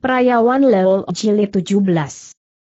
Perayawan level Jilid 17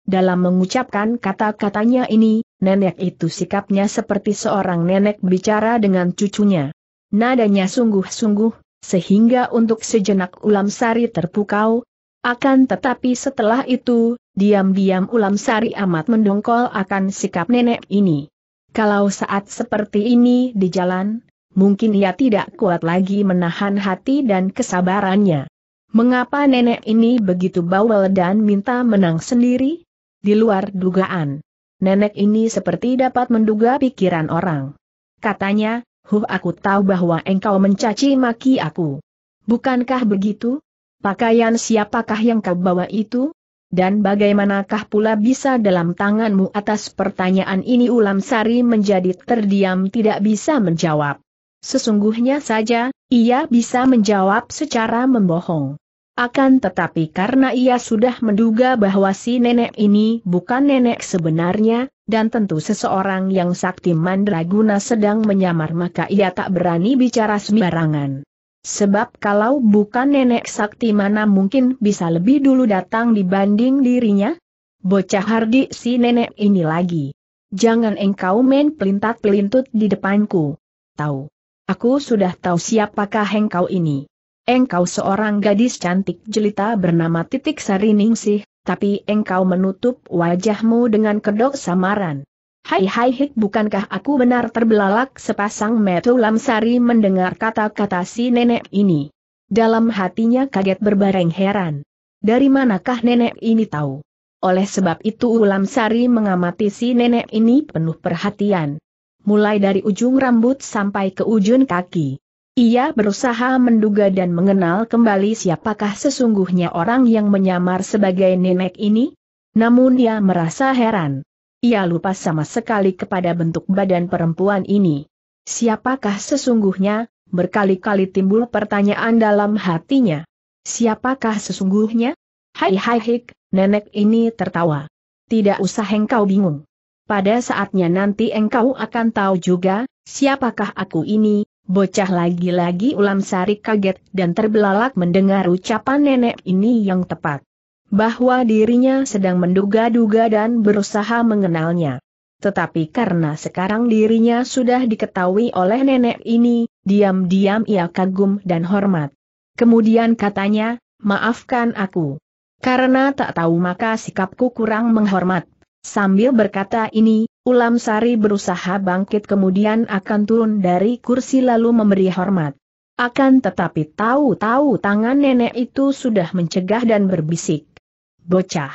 Dalam mengucapkan kata-katanya ini, nenek itu sikapnya seperti seorang nenek bicara dengan cucunya. Nadanya sungguh-sungguh, sehingga untuk sejenak Ulam Sari terpukau. Akan tetapi setelah itu, diam-diam Ulam Sari amat mendongkol akan sikap nenek ini. Kalau saat seperti ini di jalan, mungkin ia tidak kuat lagi menahan hati dan kesabarannya. Mengapa nenek ini begitu bawel dan minta menang sendiri? Di luar dugaan. Nenek ini seperti dapat menduga pikiran orang. Katanya, huh aku tahu bahwa engkau mencaci maki aku. Bukankah begitu? Pakaian siapakah yang kau bawa itu? Dan bagaimanakah pula bisa dalam tanganmu atas pertanyaan ini ulam sari menjadi terdiam tidak bisa menjawab. Sesungguhnya saja, ia bisa menjawab secara membohong. Akan tetapi karena ia sudah menduga bahwa si nenek ini bukan nenek sebenarnya, dan tentu seseorang yang sakti mandraguna sedang menyamar maka ia tak berani bicara sembarangan. Sebab kalau bukan nenek sakti mana mungkin bisa lebih dulu datang dibanding dirinya? Bocah hardi si nenek ini lagi. Jangan engkau main pelintat-pelintut di depanku. Tahu. Aku sudah tahu siapakah engkau ini. Engkau seorang gadis cantik jelita bernama Titik Sari Ningsih, tapi engkau menutup wajahmu dengan kedok samaran. Hai hai hik bukankah aku benar terbelalak sepasang metu Sari mendengar kata-kata si nenek ini. Dalam hatinya kaget berbareng heran. Dari manakah nenek ini tahu? Oleh sebab itu Ulam Sari mengamati si nenek ini penuh perhatian. Mulai dari ujung rambut sampai ke ujung kaki. Ia berusaha menduga dan mengenal kembali siapakah sesungguhnya orang yang menyamar sebagai nenek ini. Namun ia merasa heran. Ia lupa sama sekali kepada bentuk badan perempuan ini. Siapakah sesungguhnya, berkali-kali timbul pertanyaan dalam hatinya. Siapakah sesungguhnya? Hai hai hik, nenek ini tertawa. Tidak usah engkau bingung. Pada saatnya nanti engkau akan tahu juga, siapakah aku ini, Bocah lagi-lagi ulam sari kaget dan terbelalak mendengar ucapan nenek ini yang tepat. Bahwa dirinya sedang menduga-duga dan berusaha mengenalnya. Tetapi karena sekarang dirinya sudah diketahui oleh nenek ini, diam-diam ia kagum dan hormat. Kemudian katanya, maafkan aku. Karena tak tahu maka sikapku kurang menghormat. Sambil berkata ini, Ulam Sari berusaha bangkit kemudian akan turun dari kursi lalu memberi hormat. Akan tetapi tahu-tahu tangan nenek itu sudah mencegah dan berbisik. Bocah.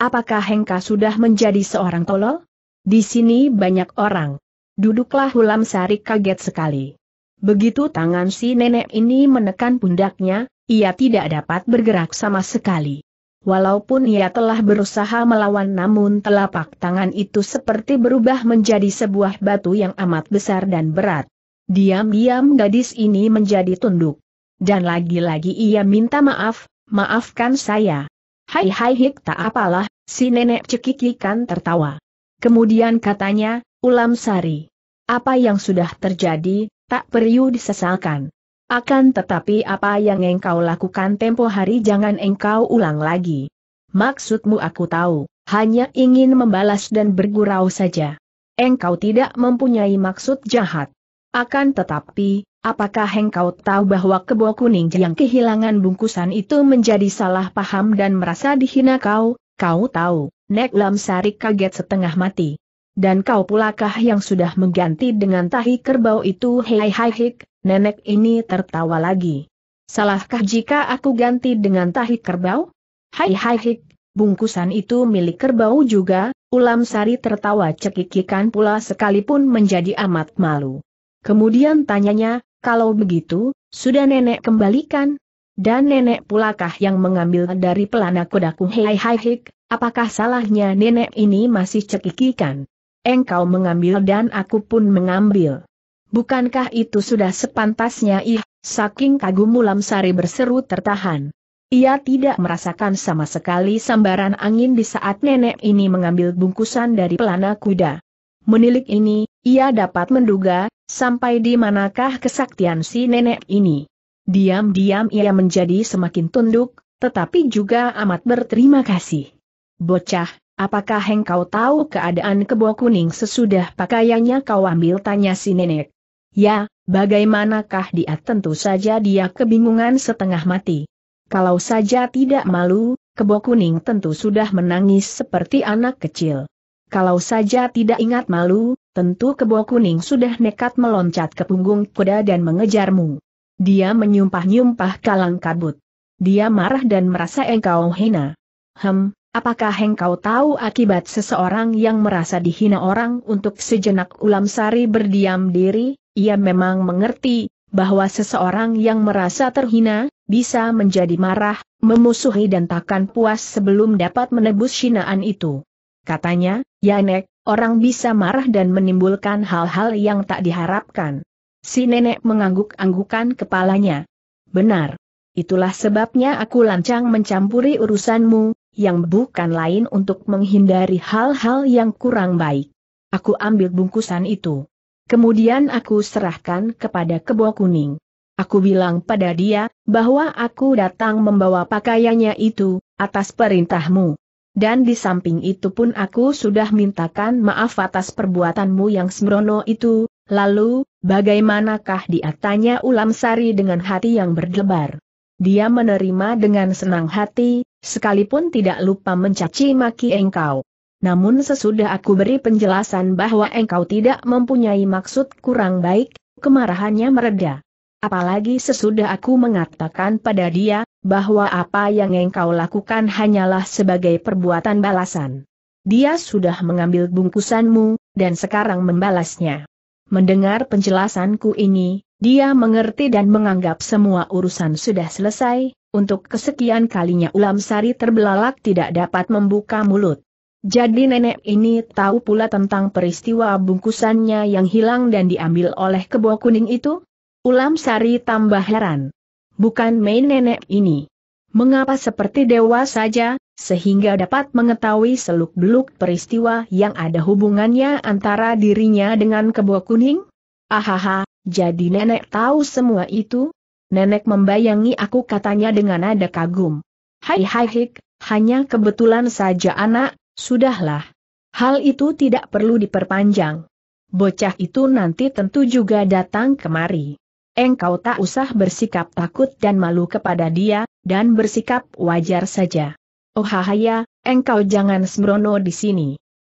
Apakah Hengka sudah menjadi seorang tolol? Di sini banyak orang. Duduklah Ulam Sari kaget sekali. Begitu tangan si nenek ini menekan pundaknya, ia tidak dapat bergerak sama sekali. Walaupun ia telah berusaha melawan namun telapak tangan itu seperti berubah menjadi sebuah batu yang amat besar dan berat. Diam-diam gadis ini menjadi tunduk. Dan lagi-lagi ia minta maaf, maafkan saya. Hai hai hik tak apalah, si nenek cekikikan tertawa. Kemudian katanya, ulam sari. Apa yang sudah terjadi, tak perlu disesalkan. Akan tetapi apa yang engkau lakukan tempo hari jangan engkau ulang lagi. Maksudmu aku tahu, hanya ingin membalas dan bergurau saja. Engkau tidak mempunyai maksud jahat. Akan tetapi, apakah engkau tahu bahwa kebo kuning yang kehilangan bungkusan itu menjadi salah paham dan merasa dihina kau? Kau tahu, Nek Lam Sari kaget setengah mati. Dan kau pulakah yang sudah mengganti dengan tahi kerbau itu hei hai hik, nenek ini tertawa lagi. Salahkah jika aku ganti dengan tahi kerbau? Hai hai hik, bungkusan itu milik kerbau juga, ulam sari tertawa cekikikan pula sekalipun menjadi amat malu. Kemudian tanyanya, kalau begitu, sudah nenek kembalikan? Dan nenek pulakah yang mengambil dari pelana kudaku Hai hai hik, apakah salahnya nenek ini masih cekikikan? Engkau mengambil dan aku pun mengambil bukankah itu sudah sepantasnya ih, saking kagum Mulam Sari berseru tertahan. Ia tidak merasakan sama sekali sambaran angin di saat nenek ini mengambil bungkusan dari pelana kuda. Menilik ini, ia dapat menduga, sampai di manakah kesaktian si nenek ini. Diam-diam ia menjadi semakin tunduk, tetapi juga amat berterima kasih. Bocah, apakah engkau tahu keadaan kebo kuning sesudah pakaiannya kau ambil tanya si nenek? Ya, bagaimanakah dia tentu saja dia kebingungan setengah mati. Kalau saja tidak malu, kebo kuning tentu sudah menangis seperti anak kecil. Kalau saja tidak ingat malu, tentu kebo kuning sudah nekat meloncat ke punggung kuda dan mengejarmu. Dia menyumpah-nyumpah kalang kabut. Dia marah dan merasa engkau hina. Hem, apakah engkau tahu akibat seseorang yang merasa dihina orang untuk sejenak ulam sari berdiam diri? Ia memang mengerti bahwa seseorang yang merasa terhina bisa menjadi marah, memusuhi dan takkan puas sebelum dapat menebus hinaan itu. Katanya, Yanek, orang bisa marah dan menimbulkan hal-hal yang tak diharapkan. Si nenek mengangguk-anggukan kepalanya. Benar. Itulah sebabnya aku lancang mencampuri urusanmu, yang bukan lain untuk menghindari hal-hal yang kurang baik. Aku ambil bungkusan itu. Kemudian aku serahkan kepada kebo kuning. Aku bilang pada dia, bahwa aku datang membawa pakaiannya itu, atas perintahmu. Dan di samping itu pun aku sudah mintakan maaf atas perbuatanmu yang sembrono itu, lalu, bagaimanakah dia tanya ulam sari dengan hati yang berdebar. Dia menerima dengan senang hati, sekalipun tidak lupa mencaci maki engkau namun sesudah aku beri penjelasan bahwa engkau tidak mempunyai maksud kurang baik, kemarahannya mereda. Apalagi sesudah aku mengatakan pada dia, bahwa apa yang engkau lakukan hanyalah sebagai perbuatan balasan. Dia sudah mengambil bungkusanmu, dan sekarang membalasnya. Mendengar penjelasanku ini, dia mengerti dan menganggap semua urusan sudah selesai, untuk kesekian kalinya Ulam Sari terbelalak tidak dapat membuka mulut. Jadi nenek ini tahu pula tentang peristiwa bungkusannya yang hilang dan diambil oleh kebo kuning itu? Ulam Sari tambah heran. Bukan main nenek ini. Mengapa seperti dewa saja, sehingga dapat mengetahui seluk-beluk peristiwa yang ada hubungannya antara dirinya dengan kebo kuning? Ahaha, jadi nenek tahu semua itu? Nenek membayangi aku katanya dengan nada kagum. Hai hai hik, hanya kebetulan saja anak, Sudahlah. Hal itu tidak perlu diperpanjang. Bocah itu nanti tentu juga datang kemari. Engkau tak usah bersikap takut dan malu kepada dia, dan bersikap wajar saja. Oh hahaya, engkau jangan sembrono di sini.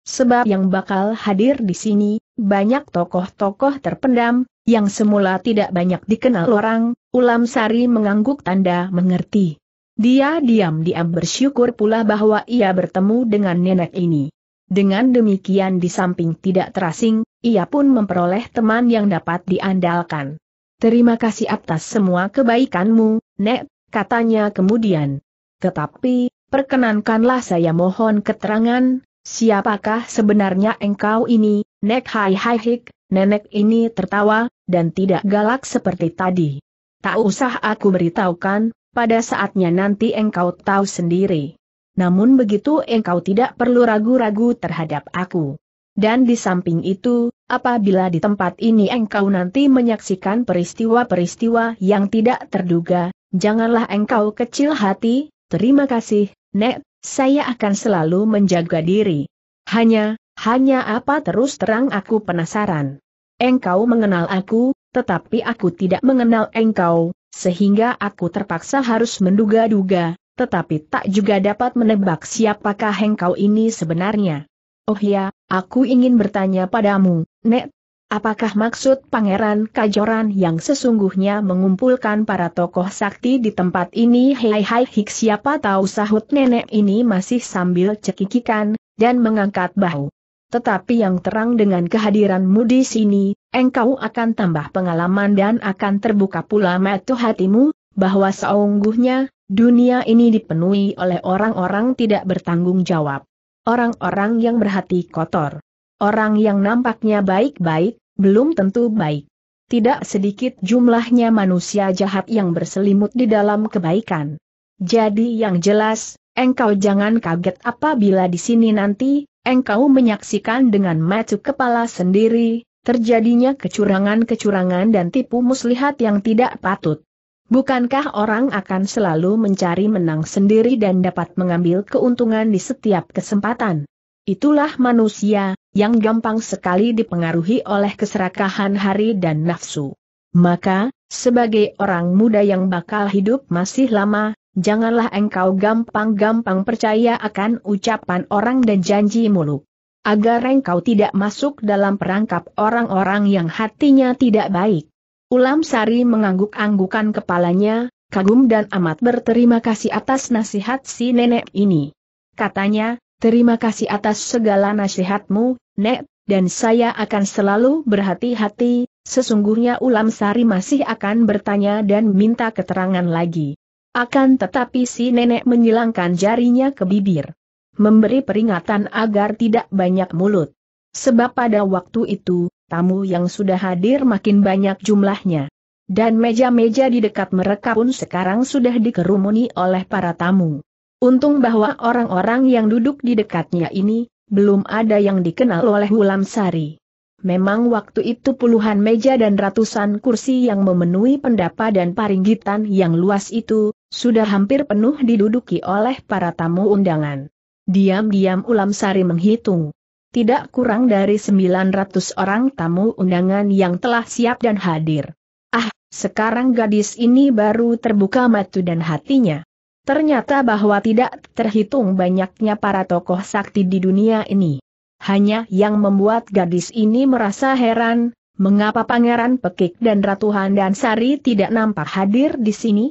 Sebab yang bakal hadir di sini, banyak tokoh-tokoh terpendam, yang semula tidak banyak dikenal orang, Ulam Sari mengangguk tanda mengerti. Dia diam-diam bersyukur pula bahwa ia bertemu dengan nenek ini. Dengan demikian di samping tidak terasing, ia pun memperoleh teman yang dapat diandalkan. Terima kasih atas semua kebaikanmu, Nek, katanya kemudian. Tetapi, perkenankanlah saya mohon keterangan, siapakah sebenarnya engkau ini, Nek Hai Hai Hik, nenek ini tertawa, dan tidak galak seperti tadi. Tak usah aku beritahukan, pada saatnya nanti engkau tahu sendiri. Namun begitu engkau tidak perlu ragu-ragu terhadap aku. Dan di samping itu, apabila di tempat ini engkau nanti menyaksikan peristiwa-peristiwa yang tidak terduga, janganlah engkau kecil hati, terima kasih, Nek, saya akan selalu menjaga diri. Hanya, hanya apa terus terang aku penasaran. Engkau mengenal aku, tetapi aku tidak mengenal engkau, sehingga aku terpaksa harus menduga-duga, tetapi tak juga dapat menebak siapakah engkau ini sebenarnya. Oh ya, aku ingin bertanya padamu, Nek. Apakah maksud Pangeran Kajoran yang sesungguhnya mengumpulkan para tokoh sakti di tempat ini? Hei hai hik siapa tahu sahut nenek ini masih sambil cekikikan, dan mengangkat bahu tetapi yang terang dengan kehadiranmu di sini, engkau akan tambah pengalaman dan akan terbuka pula mata hatimu, bahwa seungguhnya, dunia ini dipenuhi oleh orang-orang tidak bertanggung jawab. Orang-orang yang berhati kotor. Orang yang nampaknya baik-baik, belum tentu baik. Tidak sedikit jumlahnya manusia jahat yang berselimut di dalam kebaikan. Jadi yang jelas, Engkau jangan kaget apabila di sini nanti, engkau menyaksikan dengan mata kepala sendiri, terjadinya kecurangan-kecurangan dan tipu muslihat yang tidak patut. Bukankah orang akan selalu mencari menang sendiri dan dapat mengambil keuntungan di setiap kesempatan? Itulah manusia, yang gampang sekali dipengaruhi oleh keserakahan hari dan nafsu. Maka, sebagai orang muda yang bakal hidup masih lama, janganlah engkau gampang-gampang percaya akan ucapan orang dan janji muluk. Agar engkau tidak masuk dalam perangkap orang-orang yang hatinya tidak baik. Ulam Sari mengangguk-anggukan kepalanya, kagum dan amat berterima kasih atas nasihat si nenek ini. Katanya, terima kasih atas segala nasihatmu, Nek, dan saya akan selalu berhati-hati, sesungguhnya Ulam Sari masih akan bertanya dan minta keterangan lagi. Akan tetapi si nenek menyilangkan jarinya ke bibir. Memberi peringatan agar tidak banyak mulut. Sebab pada waktu itu, tamu yang sudah hadir makin banyak jumlahnya. Dan meja-meja di dekat mereka pun sekarang sudah dikerumuni oleh para tamu. Untung bahwa orang-orang yang duduk di dekatnya ini, belum ada yang dikenal oleh Wulam Sari. Memang waktu itu puluhan meja dan ratusan kursi yang memenuhi pendapa dan paringgitan yang luas itu, sudah hampir penuh diduduki oleh para tamu undangan. Diam-diam Ulam Sari menghitung. Tidak kurang dari 900 orang tamu undangan yang telah siap dan hadir. Ah, sekarang gadis ini baru terbuka mata dan hatinya. Ternyata bahwa tidak terhitung banyaknya para tokoh sakti di dunia ini. Hanya yang membuat gadis ini merasa heran, mengapa Pangeran Pekik dan Ratu Sari tidak nampak hadir di sini?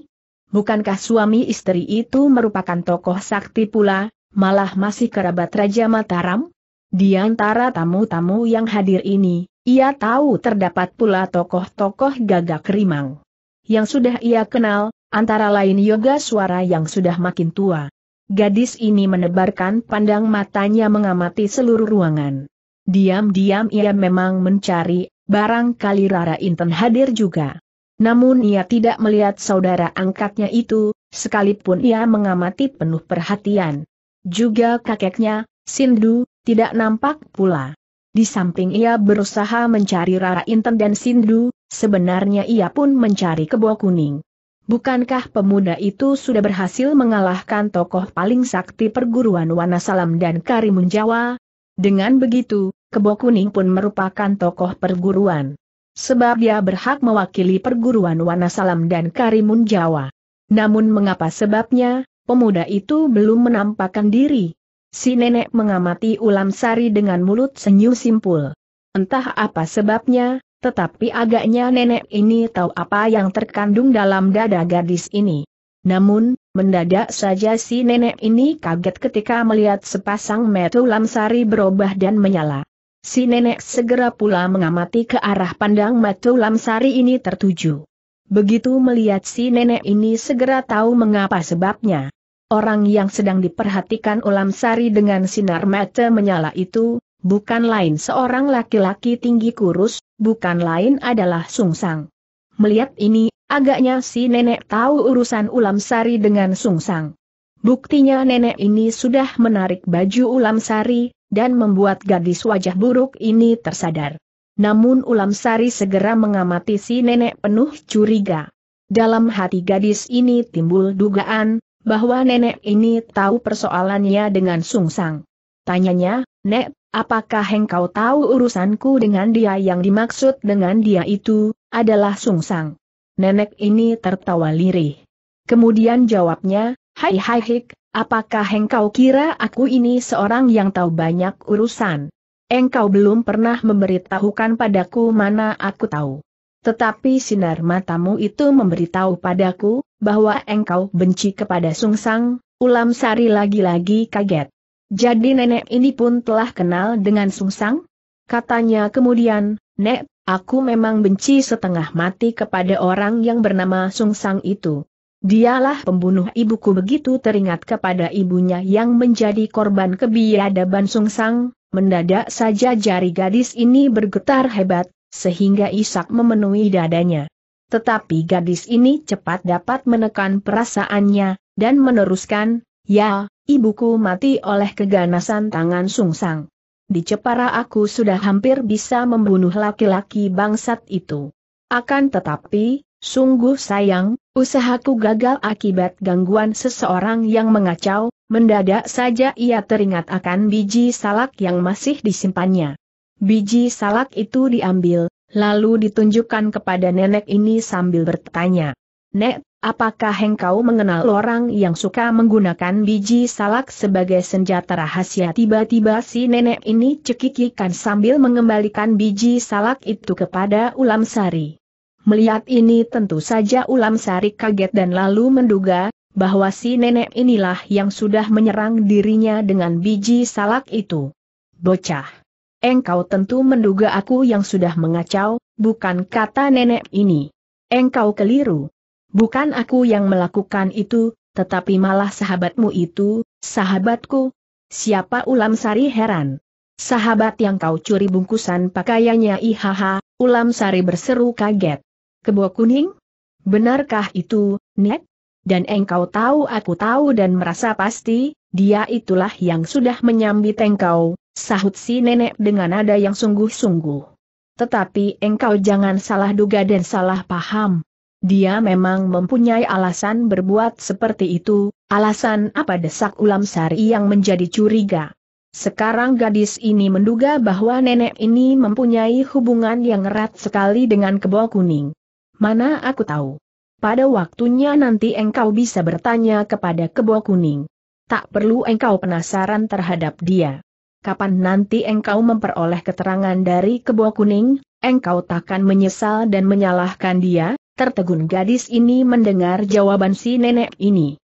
Bukankah suami istri itu merupakan tokoh sakti pula, malah masih kerabat Raja Mataram? Di antara tamu-tamu yang hadir ini, ia tahu terdapat pula tokoh-tokoh gagak rimang. Yang sudah ia kenal, antara lain Yoga Suara yang sudah makin tua. Gadis ini menebarkan pandang matanya mengamati seluruh ruangan. Diam-diam ia memang mencari, barangkali Rara Inten hadir juga. Namun ia tidak melihat saudara angkatnya itu, sekalipun ia mengamati penuh perhatian. Juga kakeknya, Sindu, tidak nampak pula. Di samping ia berusaha mencari Rara Inten dan Sindu, sebenarnya ia pun mencari kebo kuning. Bukankah pemuda itu sudah berhasil mengalahkan tokoh paling sakti perguruan Wanasalam dan Karimun Jawa? Dengan begitu, Kebo Kuning pun merupakan tokoh perguruan sebab dia berhak mewakili perguruan Wanasalam dan Karimun Jawa. Namun mengapa sebabnya, pemuda itu belum menampakkan diri. Si nenek mengamati ulam sari dengan mulut senyum simpul. Entah apa sebabnya, tetapi agaknya nenek ini tahu apa yang terkandung dalam dada gadis ini. Namun, mendadak saja si nenek ini kaget ketika melihat sepasang mata ulam sari berubah dan menyala. Si nenek segera pula mengamati ke arah pandang mata Lamsari ini tertuju. Begitu melihat si nenek ini segera tahu mengapa sebabnya. Orang yang sedang diperhatikan ulam sari dengan sinar mata menyala itu, bukan lain seorang laki-laki tinggi kurus, bukan lain adalah sung sang. Melihat ini, agaknya si nenek tahu urusan ulam sari dengan sung Sungsang. Buktinya nenek ini sudah menarik baju ulam sari dan membuat gadis wajah buruk ini tersadar. Namun Ulam Sari segera mengamati si nenek penuh curiga. Dalam hati gadis ini timbul dugaan, bahwa nenek ini tahu persoalannya dengan sungsang. Tanyanya, Nek, apakah engkau tahu urusanku dengan dia yang dimaksud dengan dia itu, adalah sungsang? Nenek ini tertawa lirih. Kemudian jawabnya, Hai hai hik, Apakah engkau kira aku ini seorang yang tahu banyak urusan? Engkau belum pernah memberitahukan padaku mana aku tahu. Tetapi sinar matamu itu memberitahu padaku, bahwa engkau benci kepada Sung Sang. ulam sari lagi-lagi kaget. Jadi nenek ini pun telah kenal dengan Sung Sang? Katanya kemudian, Nek, aku memang benci setengah mati kepada orang yang bernama Sung Sang itu. Dialah pembunuh ibuku begitu teringat kepada ibunya yang menjadi korban kebiadaban Sang. mendadak saja jari gadis ini bergetar hebat, sehingga isak memenuhi dadanya. Tetapi gadis ini cepat dapat menekan perasaannya, dan meneruskan, ya, ibuku mati oleh keganasan tangan Sungsang. Di Jepara aku sudah hampir bisa membunuh laki-laki bangsat itu. Akan tetapi, sungguh sayang, Usahaku gagal akibat gangguan seseorang yang mengacau, mendadak saja ia teringat akan biji salak yang masih disimpannya. Biji salak itu diambil, lalu ditunjukkan kepada nenek ini sambil bertanya. Nek, apakah engkau mengenal orang yang suka menggunakan biji salak sebagai senjata rahasia? Tiba-tiba si nenek ini cekikikan sambil mengembalikan biji salak itu kepada Ulam Sari. Melihat ini tentu saja Ulam Sari kaget dan lalu menduga, bahwa si nenek inilah yang sudah menyerang dirinya dengan biji salak itu. Bocah. Engkau tentu menduga aku yang sudah mengacau, bukan kata nenek ini. Engkau keliru. Bukan aku yang melakukan itu, tetapi malah sahabatmu itu, sahabatku. Siapa Ulam Sari heran? Sahabat yang kau curi bungkusan pakaiannya ihaha, Ulam Sari berseru kaget. Kebo kuning? Benarkah itu, Nek? Dan engkau tahu aku tahu dan merasa pasti, dia itulah yang sudah menyambit engkau, sahut si nenek dengan nada yang sungguh-sungguh. Tetapi engkau jangan salah duga dan salah paham. Dia memang mempunyai alasan berbuat seperti itu, alasan apa desak ulam sari yang menjadi curiga. Sekarang gadis ini menduga bahwa nenek ini mempunyai hubungan yang erat sekali dengan kebo kuning. Mana aku tahu. Pada waktunya nanti engkau bisa bertanya kepada kebo kuning. Tak perlu engkau penasaran terhadap dia. Kapan nanti engkau memperoleh keterangan dari kebo kuning, engkau takkan menyesal dan menyalahkan dia, tertegun gadis ini mendengar jawaban si nenek ini.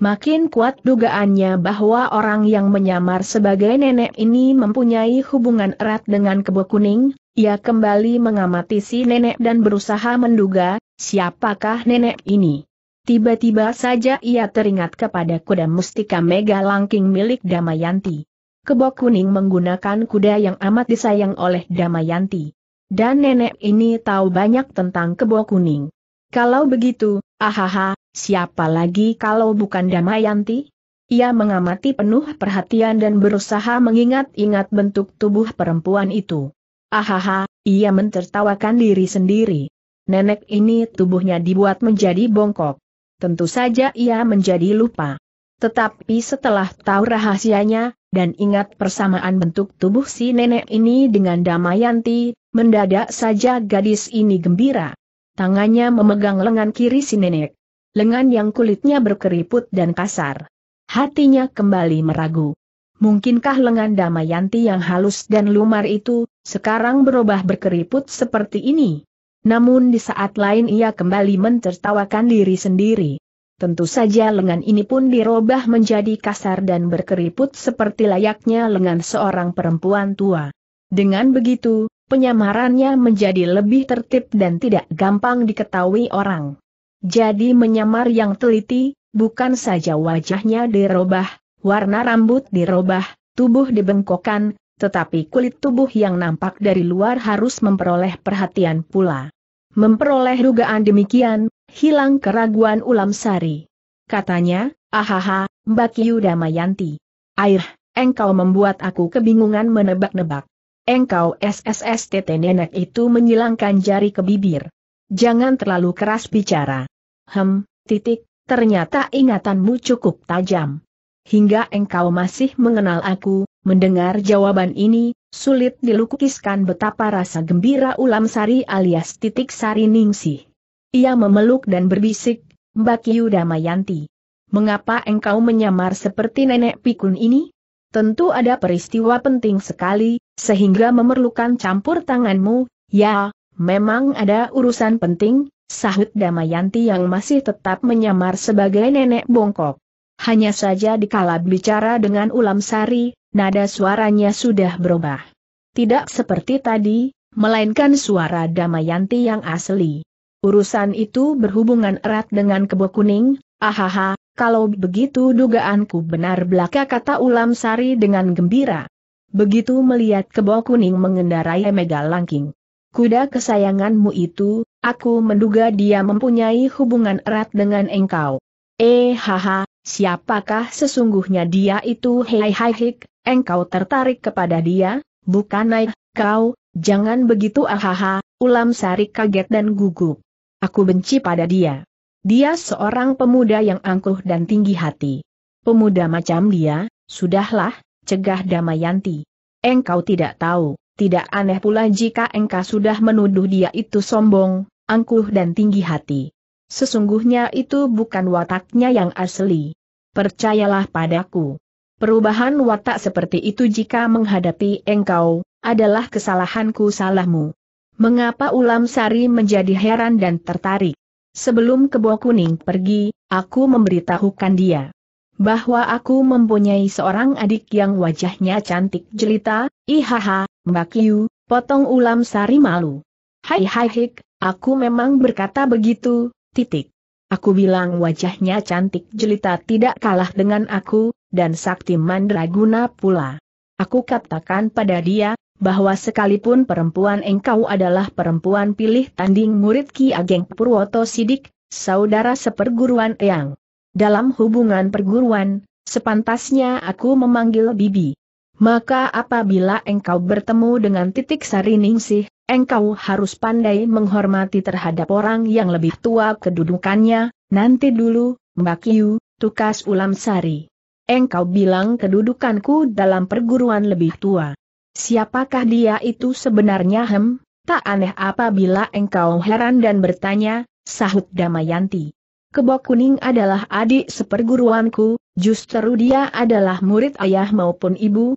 Makin kuat dugaannya bahwa orang yang menyamar sebagai nenek ini mempunyai hubungan erat dengan kebo kuning, ia kembali mengamati si nenek dan berusaha menduga, siapakah nenek ini. Tiba-tiba saja ia teringat kepada kuda mustika mega langking milik Damayanti. Kebo kuning menggunakan kuda yang amat disayang oleh Damayanti. Dan nenek ini tahu banyak tentang kebo kuning. Kalau begitu, ahaha, Siapa lagi kalau bukan Damayanti? Ia mengamati penuh perhatian dan berusaha mengingat-ingat bentuk tubuh perempuan itu. Ahaha, ia mentertawakan diri sendiri. Nenek ini tubuhnya dibuat menjadi bongkok. Tentu saja ia menjadi lupa. Tetapi setelah tahu rahasianya, dan ingat persamaan bentuk tubuh si nenek ini dengan Damayanti, mendadak saja gadis ini gembira. Tangannya memegang lengan kiri si nenek lengan yang kulitnya berkeriput dan kasar. Hatinya kembali meragu. Mungkinkah lengan Damayanti yang halus dan lumar itu, sekarang berubah berkeriput seperti ini? Namun di saat lain ia kembali mentertawakan diri sendiri. Tentu saja lengan ini pun dirubah menjadi kasar dan berkeriput seperti layaknya lengan seorang perempuan tua. Dengan begitu, penyamarannya menjadi lebih tertib dan tidak gampang diketahui orang. Jadi menyamar yang teliti, bukan saja wajahnya dirobah, warna rambut dirobah, tubuh dibengkokkan, tetapi kulit tubuh yang nampak dari luar harus memperoleh perhatian pula. Memperoleh dugaan demikian, hilang keraguan ulam sari. Katanya, ahaha, Mbak Yudamayanti. Mayanti. Air, engkau membuat aku kebingungan menebak-nebak. Engkau SSSTT nenek itu menyilangkan jari ke bibir. Jangan terlalu keras bicara. Hem, titik, ternyata ingatanmu cukup tajam. Hingga engkau masih mengenal aku, mendengar jawaban ini, sulit dilukiskan betapa rasa gembira ulam sari alias titik sari ningsih. Ia memeluk dan berbisik, Mbak Yudamayanti. Mayanti. Mengapa engkau menyamar seperti nenek pikun ini? Tentu ada peristiwa penting sekali, sehingga memerlukan campur tanganmu, ya, Memang ada urusan penting, sahut Damayanti yang masih tetap menyamar sebagai nenek bongkok. Hanya saja dikala bicara dengan Ulam Sari, nada suaranya sudah berubah. Tidak seperti tadi, melainkan suara Damayanti yang asli. Urusan itu berhubungan erat dengan kebo kuning, ahaha, kalau begitu dugaanku benar belaka kata Ulam Sari dengan gembira. Begitu melihat kebo kuning mengendarai mega langking kuda kesayanganmu itu, aku menduga dia mempunyai hubungan erat dengan engkau. Eh haha, siapakah sesungguhnya dia itu hei hei, hik, engkau tertarik kepada dia, bukan naik, kau, jangan begitu ahaha, ah, ulam sari kaget dan gugup. Aku benci pada dia. Dia seorang pemuda yang angkuh dan tinggi hati. Pemuda macam dia, sudahlah, cegah Damayanti. Engkau tidak tahu, tidak aneh pula jika engkau sudah menuduh dia itu sombong, angkuh dan tinggi hati. Sesungguhnya itu bukan wataknya yang asli. Percayalah padaku. Perubahan watak seperti itu jika menghadapi engkau, adalah kesalahanku salahmu. Mengapa Ulam Sari menjadi heran dan tertarik? Sebelum kebo kuning pergi, aku memberitahukan dia bahwa aku mempunyai seorang adik yang wajahnya cantik jelita, ihaha, Mbak Yu, potong ulam sari malu. Hai hai hik, aku memang berkata begitu, titik. Aku bilang wajahnya cantik jelita tidak kalah dengan aku, dan sakti mandraguna pula. Aku katakan pada dia, bahwa sekalipun perempuan engkau adalah perempuan pilih tanding murid Ki Ageng Purwoto Sidik, saudara seperguruan yang. Dalam hubungan perguruan, sepantasnya aku memanggil Bibi. Maka apabila engkau bertemu dengan titik sari ningsih, engkau harus pandai menghormati terhadap orang yang lebih tua kedudukannya, nanti dulu, Mbak Yu, tukas ulam sari. Engkau bilang kedudukanku dalam perguruan lebih tua. Siapakah dia itu sebenarnya hem? Tak aneh apabila engkau heran dan bertanya, sahut Damayanti. Kebok kuning adalah adik seperguruanku, justru dia adalah murid ayah maupun ibu,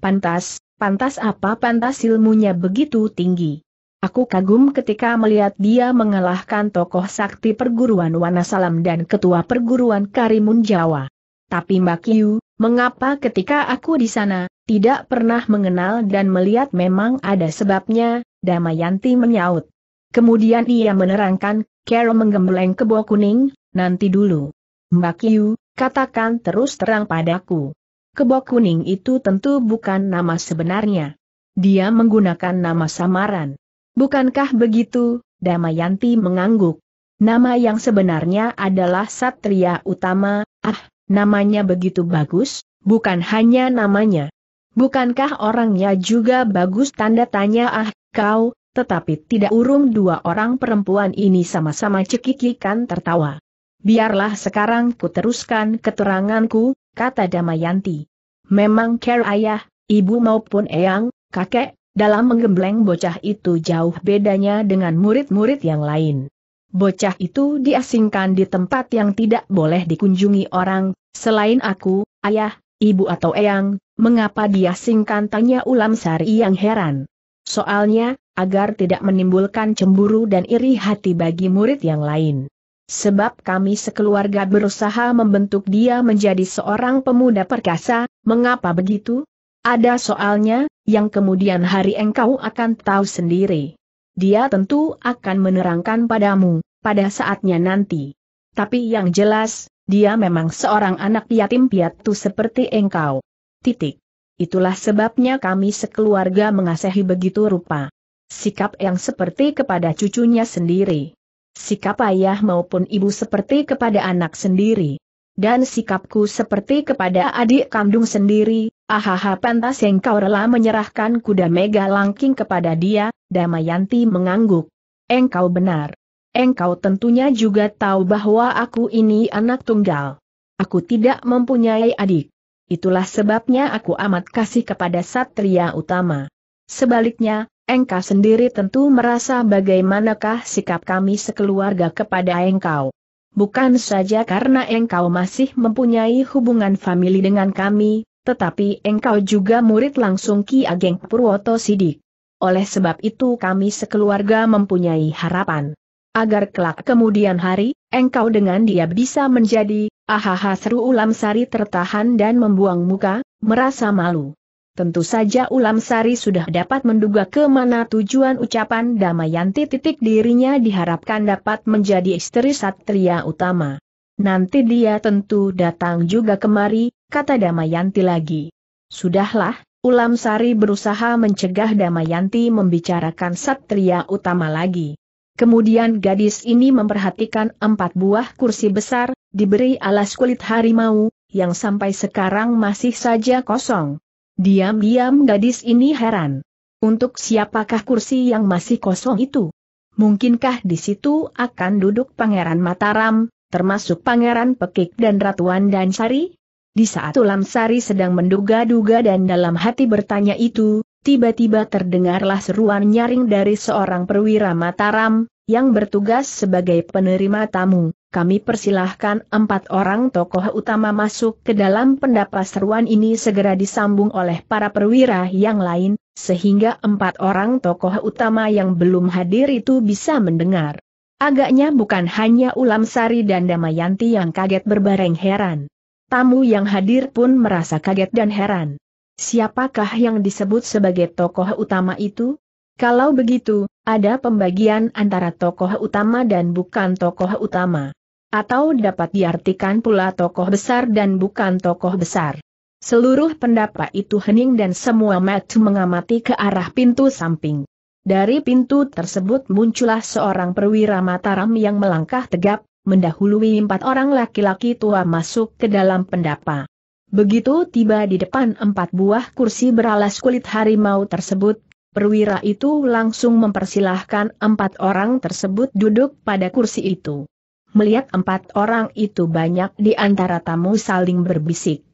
Pantas, pantas apa pantas ilmunya begitu tinggi. Aku kagum ketika melihat dia mengalahkan tokoh sakti perguruan Wanasalam dan ketua perguruan Karimun Jawa. Tapi Mbak Yu, mengapa ketika aku di sana, tidak pernah mengenal dan melihat memang ada sebabnya, Damayanti menyaut. Kemudian ia menerangkan, Carol menggembleng kebo kuning, nanti dulu. Mbak Yu, katakan terus terang padaku. Kebok kuning itu tentu bukan nama sebenarnya. Dia menggunakan nama samaran. Bukankah begitu, Damayanti mengangguk. Nama yang sebenarnya adalah Satria Utama, ah, namanya begitu bagus, bukan hanya namanya. Bukankah orangnya juga bagus tanda tanya ah, kau, tetapi tidak urung dua orang perempuan ini sama-sama cekikikan tertawa. Biarlah sekarang ku teruskan keteranganku, kata Damayanti. Memang care ayah, ibu maupun eyang, kakek, dalam menggembleng bocah itu jauh bedanya dengan murid-murid yang lain. Bocah itu diasingkan di tempat yang tidak boleh dikunjungi orang, selain aku, ayah, ibu atau eyang, mengapa diasingkan tanya ulam sari yang heran. Soalnya, agar tidak menimbulkan cemburu dan iri hati bagi murid yang lain. Sebab kami sekeluarga berusaha membentuk dia menjadi seorang pemuda perkasa, mengapa begitu? Ada soalnya, yang kemudian hari engkau akan tahu sendiri. Dia tentu akan menerangkan padamu, pada saatnya nanti. Tapi yang jelas, dia memang seorang anak yatim piatu seperti engkau. Titik. Itulah sebabnya kami sekeluarga mengasihi begitu rupa. Sikap yang seperti kepada cucunya sendiri sikap ayah maupun ibu seperti kepada anak sendiri. Dan sikapku seperti kepada adik kandung sendiri, ahaha pantas yang kau rela menyerahkan kuda mega langking kepada dia, Damayanti mengangguk. Engkau benar. Engkau tentunya juga tahu bahwa aku ini anak tunggal. Aku tidak mempunyai adik. Itulah sebabnya aku amat kasih kepada Satria Utama. Sebaliknya, engkau sendiri tentu merasa bagaimanakah sikap kami sekeluarga kepada engkau. Bukan saja karena engkau masih mempunyai hubungan famili dengan kami, tetapi engkau juga murid langsung Ki Ageng Purwoto Sidik. Oleh sebab itu kami sekeluarga mempunyai harapan. Agar kelak kemudian hari, engkau dengan dia bisa menjadi, ahaha seru ulam sari tertahan dan membuang muka, merasa malu. Tentu saja Ulam Sari sudah dapat menduga ke mana tujuan ucapan Damayanti titik dirinya diharapkan dapat menjadi istri Satria Utama. Nanti dia tentu datang juga kemari, kata Damayanti lagi. Sudahlah, Ulam Sari berusaha mencegah Damayanti membicarakan Satria Utama lagi. Kemudian gadis ini memperhatikan empat buah kursi besar, diberi alas kulit harimau, yang sampai sekarang masih saja kosong. Diam-diam gadis ini heran. Untuk siapakah kursi yang masih kosong itu? Mungkinkah di situ akan duduk Pangeran Mataram, termasuk Pangeran Pekik dan Ratu Dansari? Di saat Ulam Sari sedang menduga-duga dan dalam hati bertanya itu, tiba-tiba terdengarlah seruan nyaring dari seorang perwira Mataram, yang bertugas sebagai penerima tamu kami persilahkan empat orang tokoh utama masuk ke dalam pendapat seruan ini segera disambung oleh para perwira yang lain, sehingga empat orang tokoh utama yang belum hadir itu bisa mendengar. Agaknya bukan hanya Ulam Sari dan Damayanti yang kaget berbareng heran. Tamu yang hadir pun merasa kaget dan heran. Siapakah yang disebut sebagai tokoh utama itu? Kalau begitu, ada pembagian antara tokoh utama dan bukan tokoh utama. Atau dapat diartikan pula tokoh besar dan bukan tokoh besar. Seluruh pendapat itu hening dan semua mata mengamati ke arah pintu samping. Dari pintu tersebut muncullah seorang perwira Mataram yang melangkah tegap, mendahului empat orang laki-laki tua masuk ke dalam pendapa. Begitu tiba di depan empat buah kursi beralas kulit harimau tersebut, perwira itu langsung mempersilahkan empat orang tersebut duduk pada kursi itu melihat empat orang itu banyak di antara tamu saling berbisik.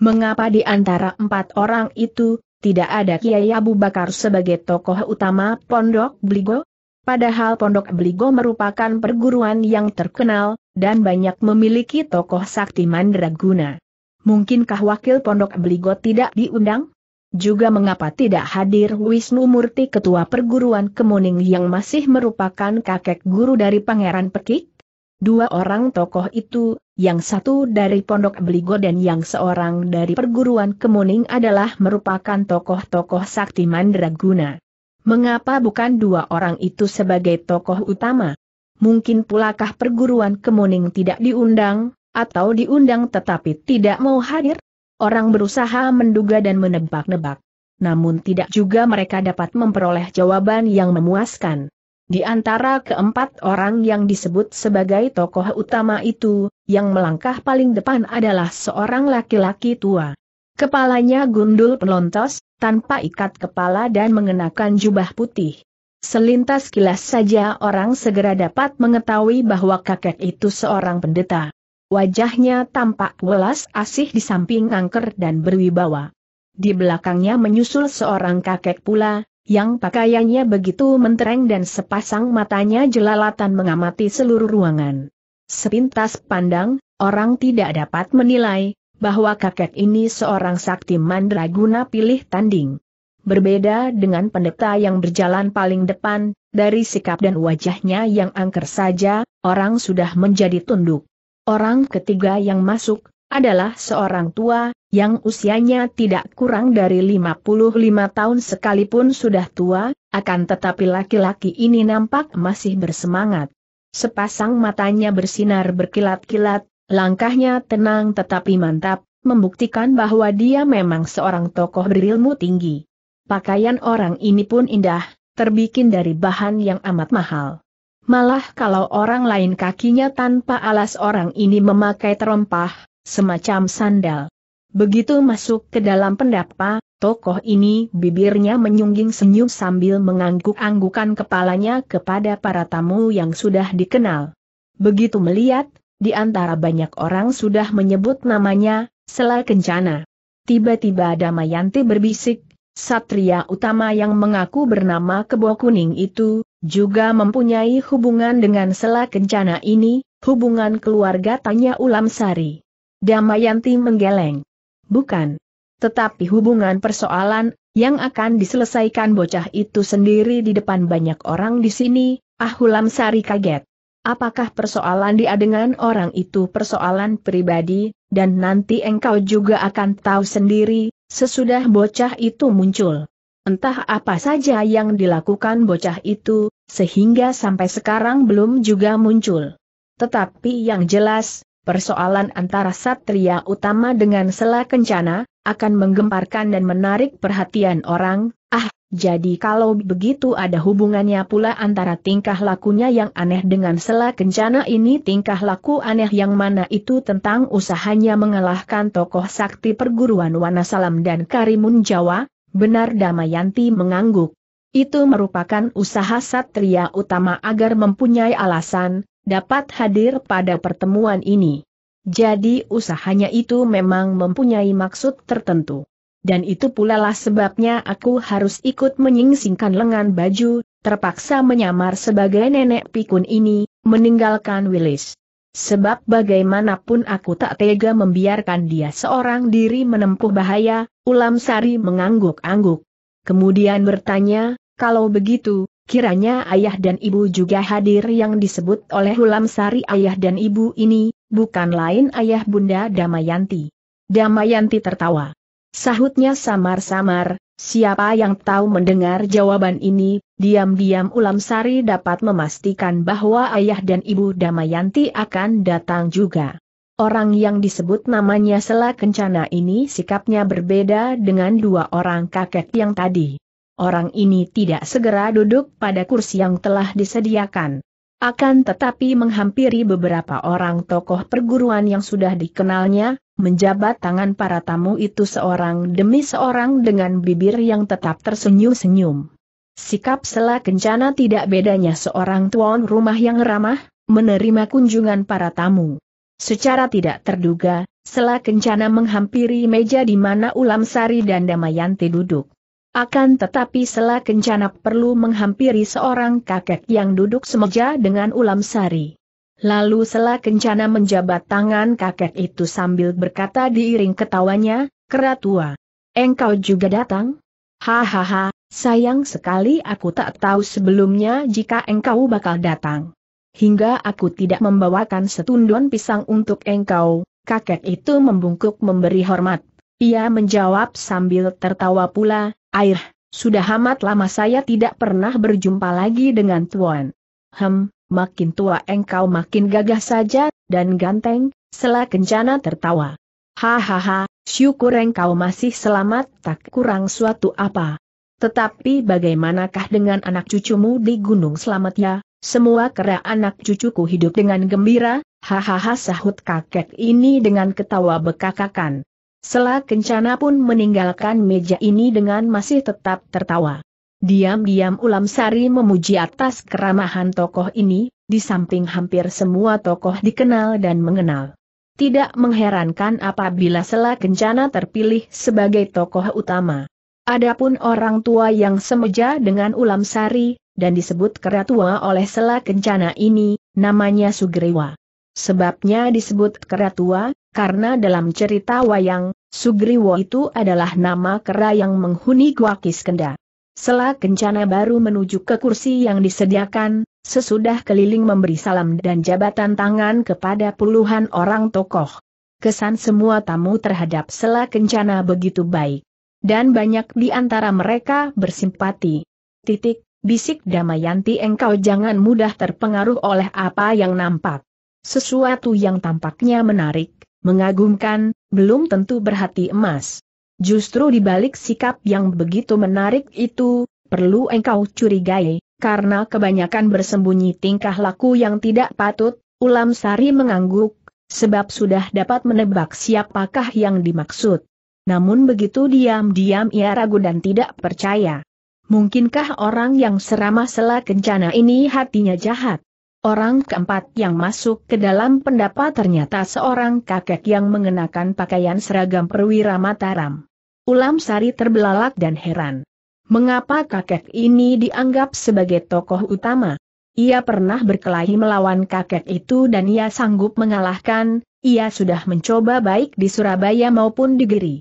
Mengapa di antara empat orang itu, tidak ada Kiai Abu Bakar sebagai tokoh utama Pondok Bligo? Padahal Pondok Bligo merupakan perguruan yang terkenal, dan banyak memiliki tokoh sakti mandraguna. Mungkinkah wakil Pondok Bligo tidak diundang? Juga mengapa tidak hadir Wisnu Murti Ketua Perguruan Kemuning yang masih merupakan kakek guru dari Pangeran Pekik? Dua orang tokoh itu, yang satu dari Pondok Beligo dan yang seorang dari perguruan Kemuning adalah merupakan tokoh-tokoh sakti mandraguna. Mengapa bukan dua orang itu sebagai tokoh utama? Mungkin pulakah perguruan Kemuning tidak diundang, atau diundang tetapi tidak mau hadir? Orang berusaha menduga dan menebak-nebak. Namun tidak juga mereka dapat memperoleh jawaban yang memuaskan. Di antara keempat orang yang disebut sebagai tokoh utama itu, yang melangkah paling depan adalah seorang laki-laki tua. Kepalanya gundul pelontos, tanpa ikat kepala dan mengenakan jubah putih. Selintas kilas saja orang segera dapat mengetahui bahwa kakek itu seorang pendeta. Wajahnya tampak welas asih di samping angker dan berwibawa. Di belakangnya menyusul seorang kakek pula, yang pakaiannya begitu mentereng dan sepasang matanya jelalatan mengamati seluruh ruangan. Sepintas pandang, orang tidak dapat menilai, bahwa kakek ini seorang sakti mandraguna pilih tanding. Berbeda dengan pendeta yang berjalan paling depan, dari sikap dan wajahnya yang angker saja, orang sudah menjadi tunduk. Orang ketiga yang masuk, adalah seorang tua, yang usianya tidak kurang dari 55 tahun sekalipun sudah tua, akan tetapi laki-laki ini nampak masih bersemangat. Sepasang matanya bersinar berkilat-kilat, langkahnya tenang tetapi mantap, membuktikan bahwa dia memang seorang tokoh berilmu tinggi. Pakaian orang ini pun indah, terbikin dari bahan yang amat mahal. Malah kalau orang lain kakinya tanpa alas orang ini memakai terompah, semacam sandal. Begitu masuk ke dalam pendapa, tokoh ini bibirnya menyungging senyum sambil mengangguk-anggukan kepalanya kepada para tamu yang sudah dikenal. Begitu melihat, di antara banyak orang sudah menyebut namanya, Sela Kencana. Tiba-tiba Damayanti berbisik, Satria utama yang mengaku bernama Kebo Kuning itu, juga mempunyai hubungan dengan Sela Kencana ini, hubungan keluarga tanya Ulam Sari. Damayanti menggeleng. Bukan. Tetapi hubungan persoalan, yang akan diselesaikan bocah itu sendiri di depan banyak orang di sini, Ahulam Sari kaget. Apakah persoalan dia dengan orang itu persoalan pribadi, dan nanti engkau juga akan tahu sendiri, sesudah bocah itu muncul. Entah apa saja yang dilakukan bocah itu, sehingga sampai sekarang belum juga muncul. Tetapi yang jelas, persoalan antara Satria Utama dengan Sela Kencana, akan menggemparkan dan menarik perhatian orang, ah, jadi kalau begitu ada hubungannya pula antara tingkah lakunya yang aneh dengan Sela Kencana ini tingkah laku aneh yang mana itu tentang usahanya mengalahkan tokoh sakti perguruan Wanasalam dan Karimun Jawa, benar Damayanti mengangguk. Itu merupakan usaha satria utama agar mempunyai alasan, dapat hadir pada pertemuan ini. Jadi usahanya itu memang mempunyai maksud tertentu. Dan itu pula lah sebabnya aku harus ikut menyingsingkan lengan baju, terpaksa menyamar sebagai nenek pikun ini, meninggalkan Willis. Sebab bagaimanapun aku tak tega membiarkan dia seorang diri menempuh bahaya, Ulam Sari mengangguk-angguk. Kemudian bertanya, kalau begitu, Kiranya ayah dan ibu juga hadir yang disebut oleh ulam Sari ayah dan ibu ini, bukan lain ayah bunda Damayanti. Damayanti tertawa. Sahutnya samar-samar, siapa yang tahu mendengar jawaban ini, diam-diam Ulam Sari dapat memastikan bahwa ayah dan ibu Damayanti akan datang juga. Orang yang disebut namanya Sela Kencana ini sikapnya berbeda dengan dua orang kakek yang tadi orang ini tidak segera duduk pada kursi yang telah disediakan. Akan tetapi menghampiri beberapa orang tokoh perguruan yang sudah dikenalnya, menjabat tangan para tamu itu seorang demi seorang dengan bibir yang tetap tersenyum-senyum. Sikap Sela Kencana tidak bedanya seorang tuan rumah yang ramah, menerima kunjungan para tamu. Secara tidak terduga, Sela Kencana menghampiri meja di mana Ulam Sari dan Damayanti duduk. Akan tetapi Sela Kencana perlu menghampiri seorang kakek yang duduk semeja dengan ulam sari. Lalu Sela Kencana menjabat tangan kakek itu sambil berkata diiring ketawanya, Keratua, engkau juga datang? Hahaha, sayang sekali aku tak tahu sebelumnya jika engkau bakal datang. Hingga aku tidak membawakan setundon pisang untuk engkau, kakek itu membungkuk memberi hormat. Ia menjawab sambil tertawa pula, Air, sudah amat lama saya tidak pernah berjumpa lagi dengan Tuan. Hem, makin tua engkau makin gagah saja, dan ganteng, Sela kencana tertawa. Hahaha, syukur engkau masih selamat tak kurang suatu apa. Tetapi bagaimanakah dengan anak cucumu di Gunung Selamat ya? Semua kera anak cucuku hidup dengan gembira, hahaha sahut kakek ini dengan ketawa bekakakan. Sela Kencana pun meninggalkan meja ini dengan masih tetap tertawa. Diam-diam Ulam Sari memuji atas keramahan tokoh ini, di samping hampir semua tokoh dikenal dan mengenal. Tidak mengherankan apabila Sela Kencana terpilih sebagai tokoh utama. Adapun orang tua yang semeja dengan Ulam Sari, dan disebut keratua oleh Sela Kencana ini, namanya Sugriwa. Sebabnya disebut keratua, karena dalam cerita wayang, Sugriwo itu adalah nama kera yang menghuni Gua Kiskenda. Sela Kencana baru menuju ke kursi yang disediakan, sesudah keliling memberi salam dan jabatan tangan kepada puluhan orang tokoh. Kesan semua tamu terhadap Sela Kencana begitu baik. Dan banyak di antara mereka bersimpati. Titik, bisik Damayanti engkau jangan mudah terpengaruh oleh apa yang nampak. Sesuatu yang tampaknya menarik, Mengagumkan, belum tentu berhati emas. Justru di balik sikap yang begitu menarik itu, perlu engkau curigai, karena kebanyakan bersembunyi tingkah laku yang tidak patut, Ulam Sari mengangguk, sebab sudah dapat menebak siapakah yang dimaksud. Namun begitu diam-diam ia ragu dan tidak percaya. Mungkinkah orang yang seramah sela kencana ini hatinya jahat? Orang keempat yang masuk ke dalam pendapat ternyata seorang kakek yang mengenakan pakaian seragam perwira Mataram. Ulam Sari terbelalak dan heran. Mengapa kakek ini dianggap sebagai tokoh utama? Ia pernah berkelahi melawan kakek itu dan ia sanggup mengalahkan, ia sudah mencoba baik di Surabaya maupun di Giri.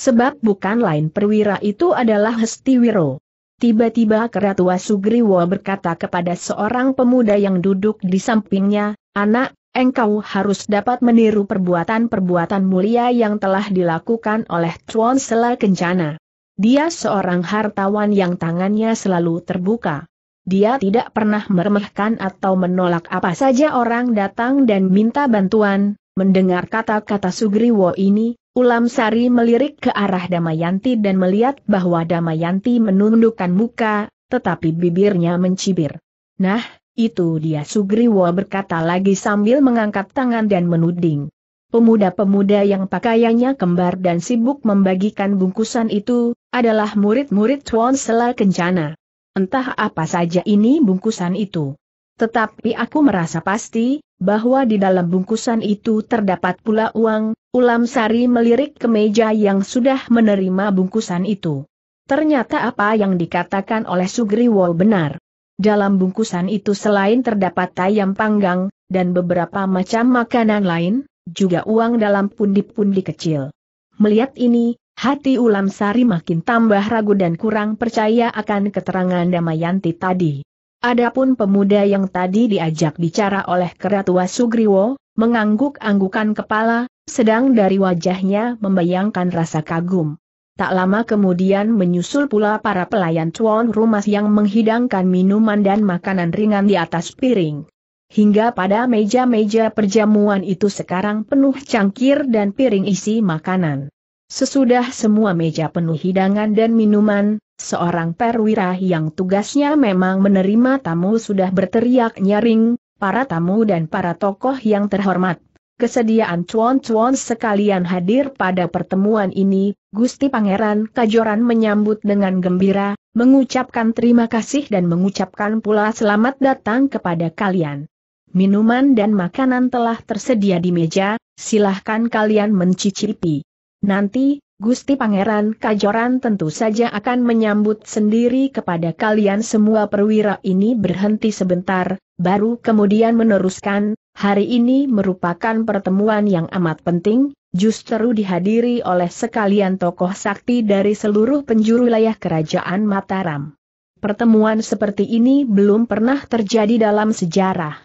Sebab bukan lain perwira itu adalah Hestiwiro. Tiba-tiba Keratua Sugriwo berkata kepada seorang pemuda yang duduk di sampingnya, Anak, engkau harus dapat meniru perbuatan-perbuatan mulia yang telah dilakukan oleh Chuan Sela Kencana. Dia seorang hartawan yang tangannya selalu terbuka. Dia tidak pernah meremehkan atau menolak apa saja orang datang dan minta bantuan. Mendengar kata-kata Sugriwo ini, Ulam Sari melirik ke arah Damayanti dan melihat bahwa Damayanti menundukkan muka, tetapi bibirnya mencibir. Nah, itu dia Sugriwo berkata lagi sambil mengangkat tangan dan menuding. Pemuda-pemuda yang pakaiannya kembar dan sibuk membagikan bungkusan itu, adalah murid-murid Tuan Sela Kencana. Entah apa saja ini bungkusan itu. Tetapi aku merasa pasti, bahwa di dalam bungkusan itu terdapat pula uang, ulam sari melirik ke meja yang sudah menerima bungkusan itu. Ternyata apa yang dikatakan oleh Sugriwo benar. Dalam bungkusan itu selain terdapat tayam panggang, dan beberapa macam makanan lain, juga uang dalam pundi-pundi kecil. Melihat ini, Hati Ulam Sari makin tambah ragu dan kurang percaya akan keterangan Damayanti tadi. Adapun pemuda yang tadi diajak bicara oleh Keratua Sugriwo, mengangguk-anggukan kepala, sedang dari wajahnya membayangkan rasa kagum. Tak lama kemudian menyusul pula para pelayan tuan rumah yang menghidangkan minuman dan makanan ringan di atas piring. Hingga pada meja-meja perjamuan itu sekarang penuh cangkir dan piring isi makanan. Sesudah semua meja penuh hidangan dan minuman, Seorang perwira yang tugasnya memang menerima tamu sudah berteriak nyaring, para tamu dan para tokoh yang terhormat. Kesediaan cuan-cuan sekalian hadir pada pertemuan ini, Gusti Pangeran Kajoran menyambut dengan gembira, mengucapkan terima kasih dan mengucapkan pula selamat datang kepada kalian. Minuman dan makanan telah tersedia di meja, silahkan kalian mencicipi. Nanti, Gusti Pangeran Kajoran tentu saja akan menyambut sendiri kepada kalian semua perwira ini berhenti sebentar, baru kemudian meneruskan, hari ini merupakan pertemuan yang amat penting, justru dihadiri oleh sekalian tokoh sakti dari seluruh penjuru wilayah kerajaan Mataram. Pertemuan seperti ini belum pernah terjadi dalam sejarah.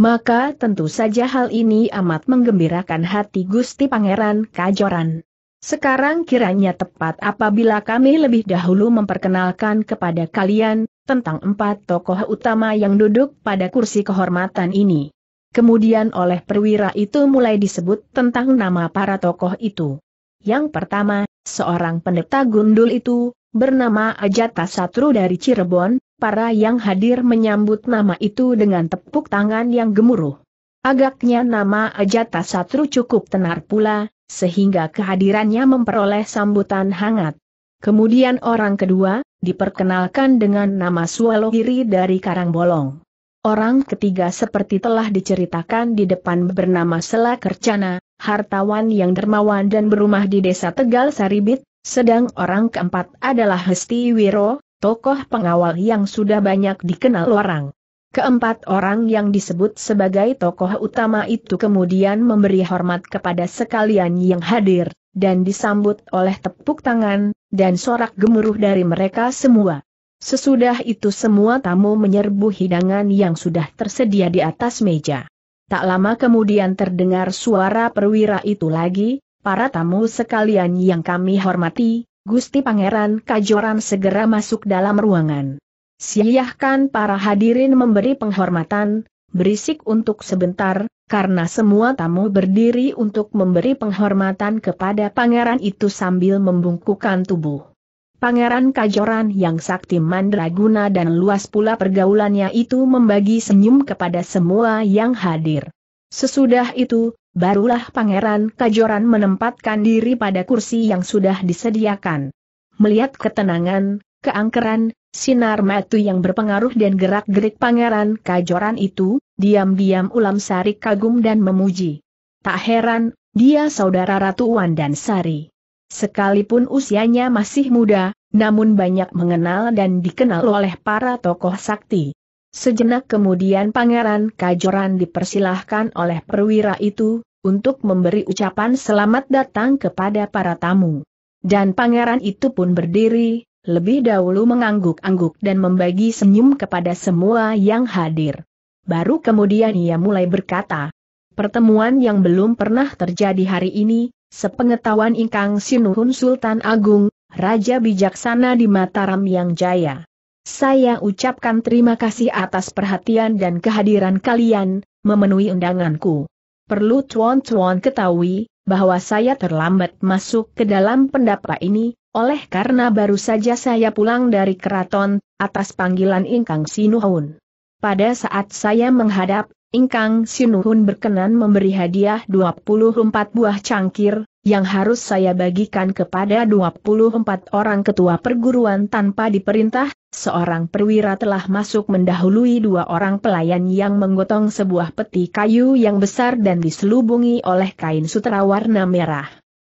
Maka tentu saja hal ini amat menggembirakan hati Gusti Pangeran Kajoran. Sekarang kiranya tepat apabila kami lebih dahulu memperkenalkan kepada kalian, tentang empat tokoh utama yang duduk pada kursi kehormatan ini. Kemudian oleh perwira itu mulai disebut tentang nama para tokoh itu. Yang pertama, seorang pendeta gundul itu, bernama Ajata Satru dari Cirebon, para yang hadir menyambut nama itu dengan tepuk tangan yang gemuruh. Agaknya nama Ajata Satru cukup tenar pula, sehingga kehadirannya memperoleh sambutan hangat. Kemudian orang kedua, diperkenalkan dengan nama Sualohiri dari Karangbolong. Orang ketiga seperti telah diceritakan di depan bernama Sela Kercana, hartawan yang dermawan dan berumah di desa Tegal Saribit, sedang orang keempat adalah Hesti Wiro, tokoh pengawal yang sudah banyak dikenal orang. Keempat orang yang disebut sebagai tokoh utama itu kemudian memberi hormat kepada sekalian yang hadir, dan disambut oleh tepuk tangan, dan sorak gemuruh dari mereka semua. Sesudah itu semua tamu menyerbu hidangan yang sudah tersedia di atas meja. Tak lama kemudian terdengar suara perwira itu lagi, para tamu sekalian yang kami hormati, Gusti Pangeran Kajoran segera masuk dalam ruangan. Siahkan para hadirin memberi penghormatan, berisik untuk sebentar, karena semua tamu berdiri untuk memberi penghormatan kepada pangeran itu sambil membungkukan tubuh. Pangeran Kajoran yang sakti mandraguna dan luas pula pergaulannya itu membagi senyum kepada semua yang hadir. Sesudah itu, barulah Pangeran Kajoran menempatkan diri pada kursi yang sudah disediakan. Melihat ketenangan, keangkeran, Sinar metu yang berpengaruh dan gerak-gerik pangeran kajoran itu, diam-diam Ulam Sari kagum dan memuji. Tak heran, dia saudara Ratu Wan dan Sari. Sekalipun usianya masih muda, namun banyak mengenal dan dikenal oleh para tokoh sakti. Sejenak kemudian pangeran kajoran dipersilahkan oleh perwira itu, untuk memberi ucapan selamat datang kepada para tamu. Dan pangeran itu pun berdiri, lebih dahulu mengangguk-angguk dan membagi senyum kepada semua yang hadir. Baru kemudian ia mulai berkata, pertemuan yang belum pernah terjadi hari ini, sepengetahuan ingkang sinuhun Sultan Agung, Raja Bijaksana di Mataram yang jaya. Saya ucapkan terima kasih atas perhatian dan kehadiran kalian, memenuhi undanganku. Perlu tuan-tuan ketahui, bahwa saya terlambat masuk ke dalam pendapat ini, oleh karena baru saja saya pulang dari keraton, atas panggilan Ingkang Sinuhun. Pada saat saya menghadap, Ingkang Sinuhun berkenan memberi hadiah 24 buah cangkir, yang harus saya bagikan kepada 24 orang ketua perguruan tanpa diperintah, seorang perwira telah masuk mendahului dua orang pelayan yang menggotong sebuah peti kayu yang besar dan diselubungi oleh kain sutra warna merah.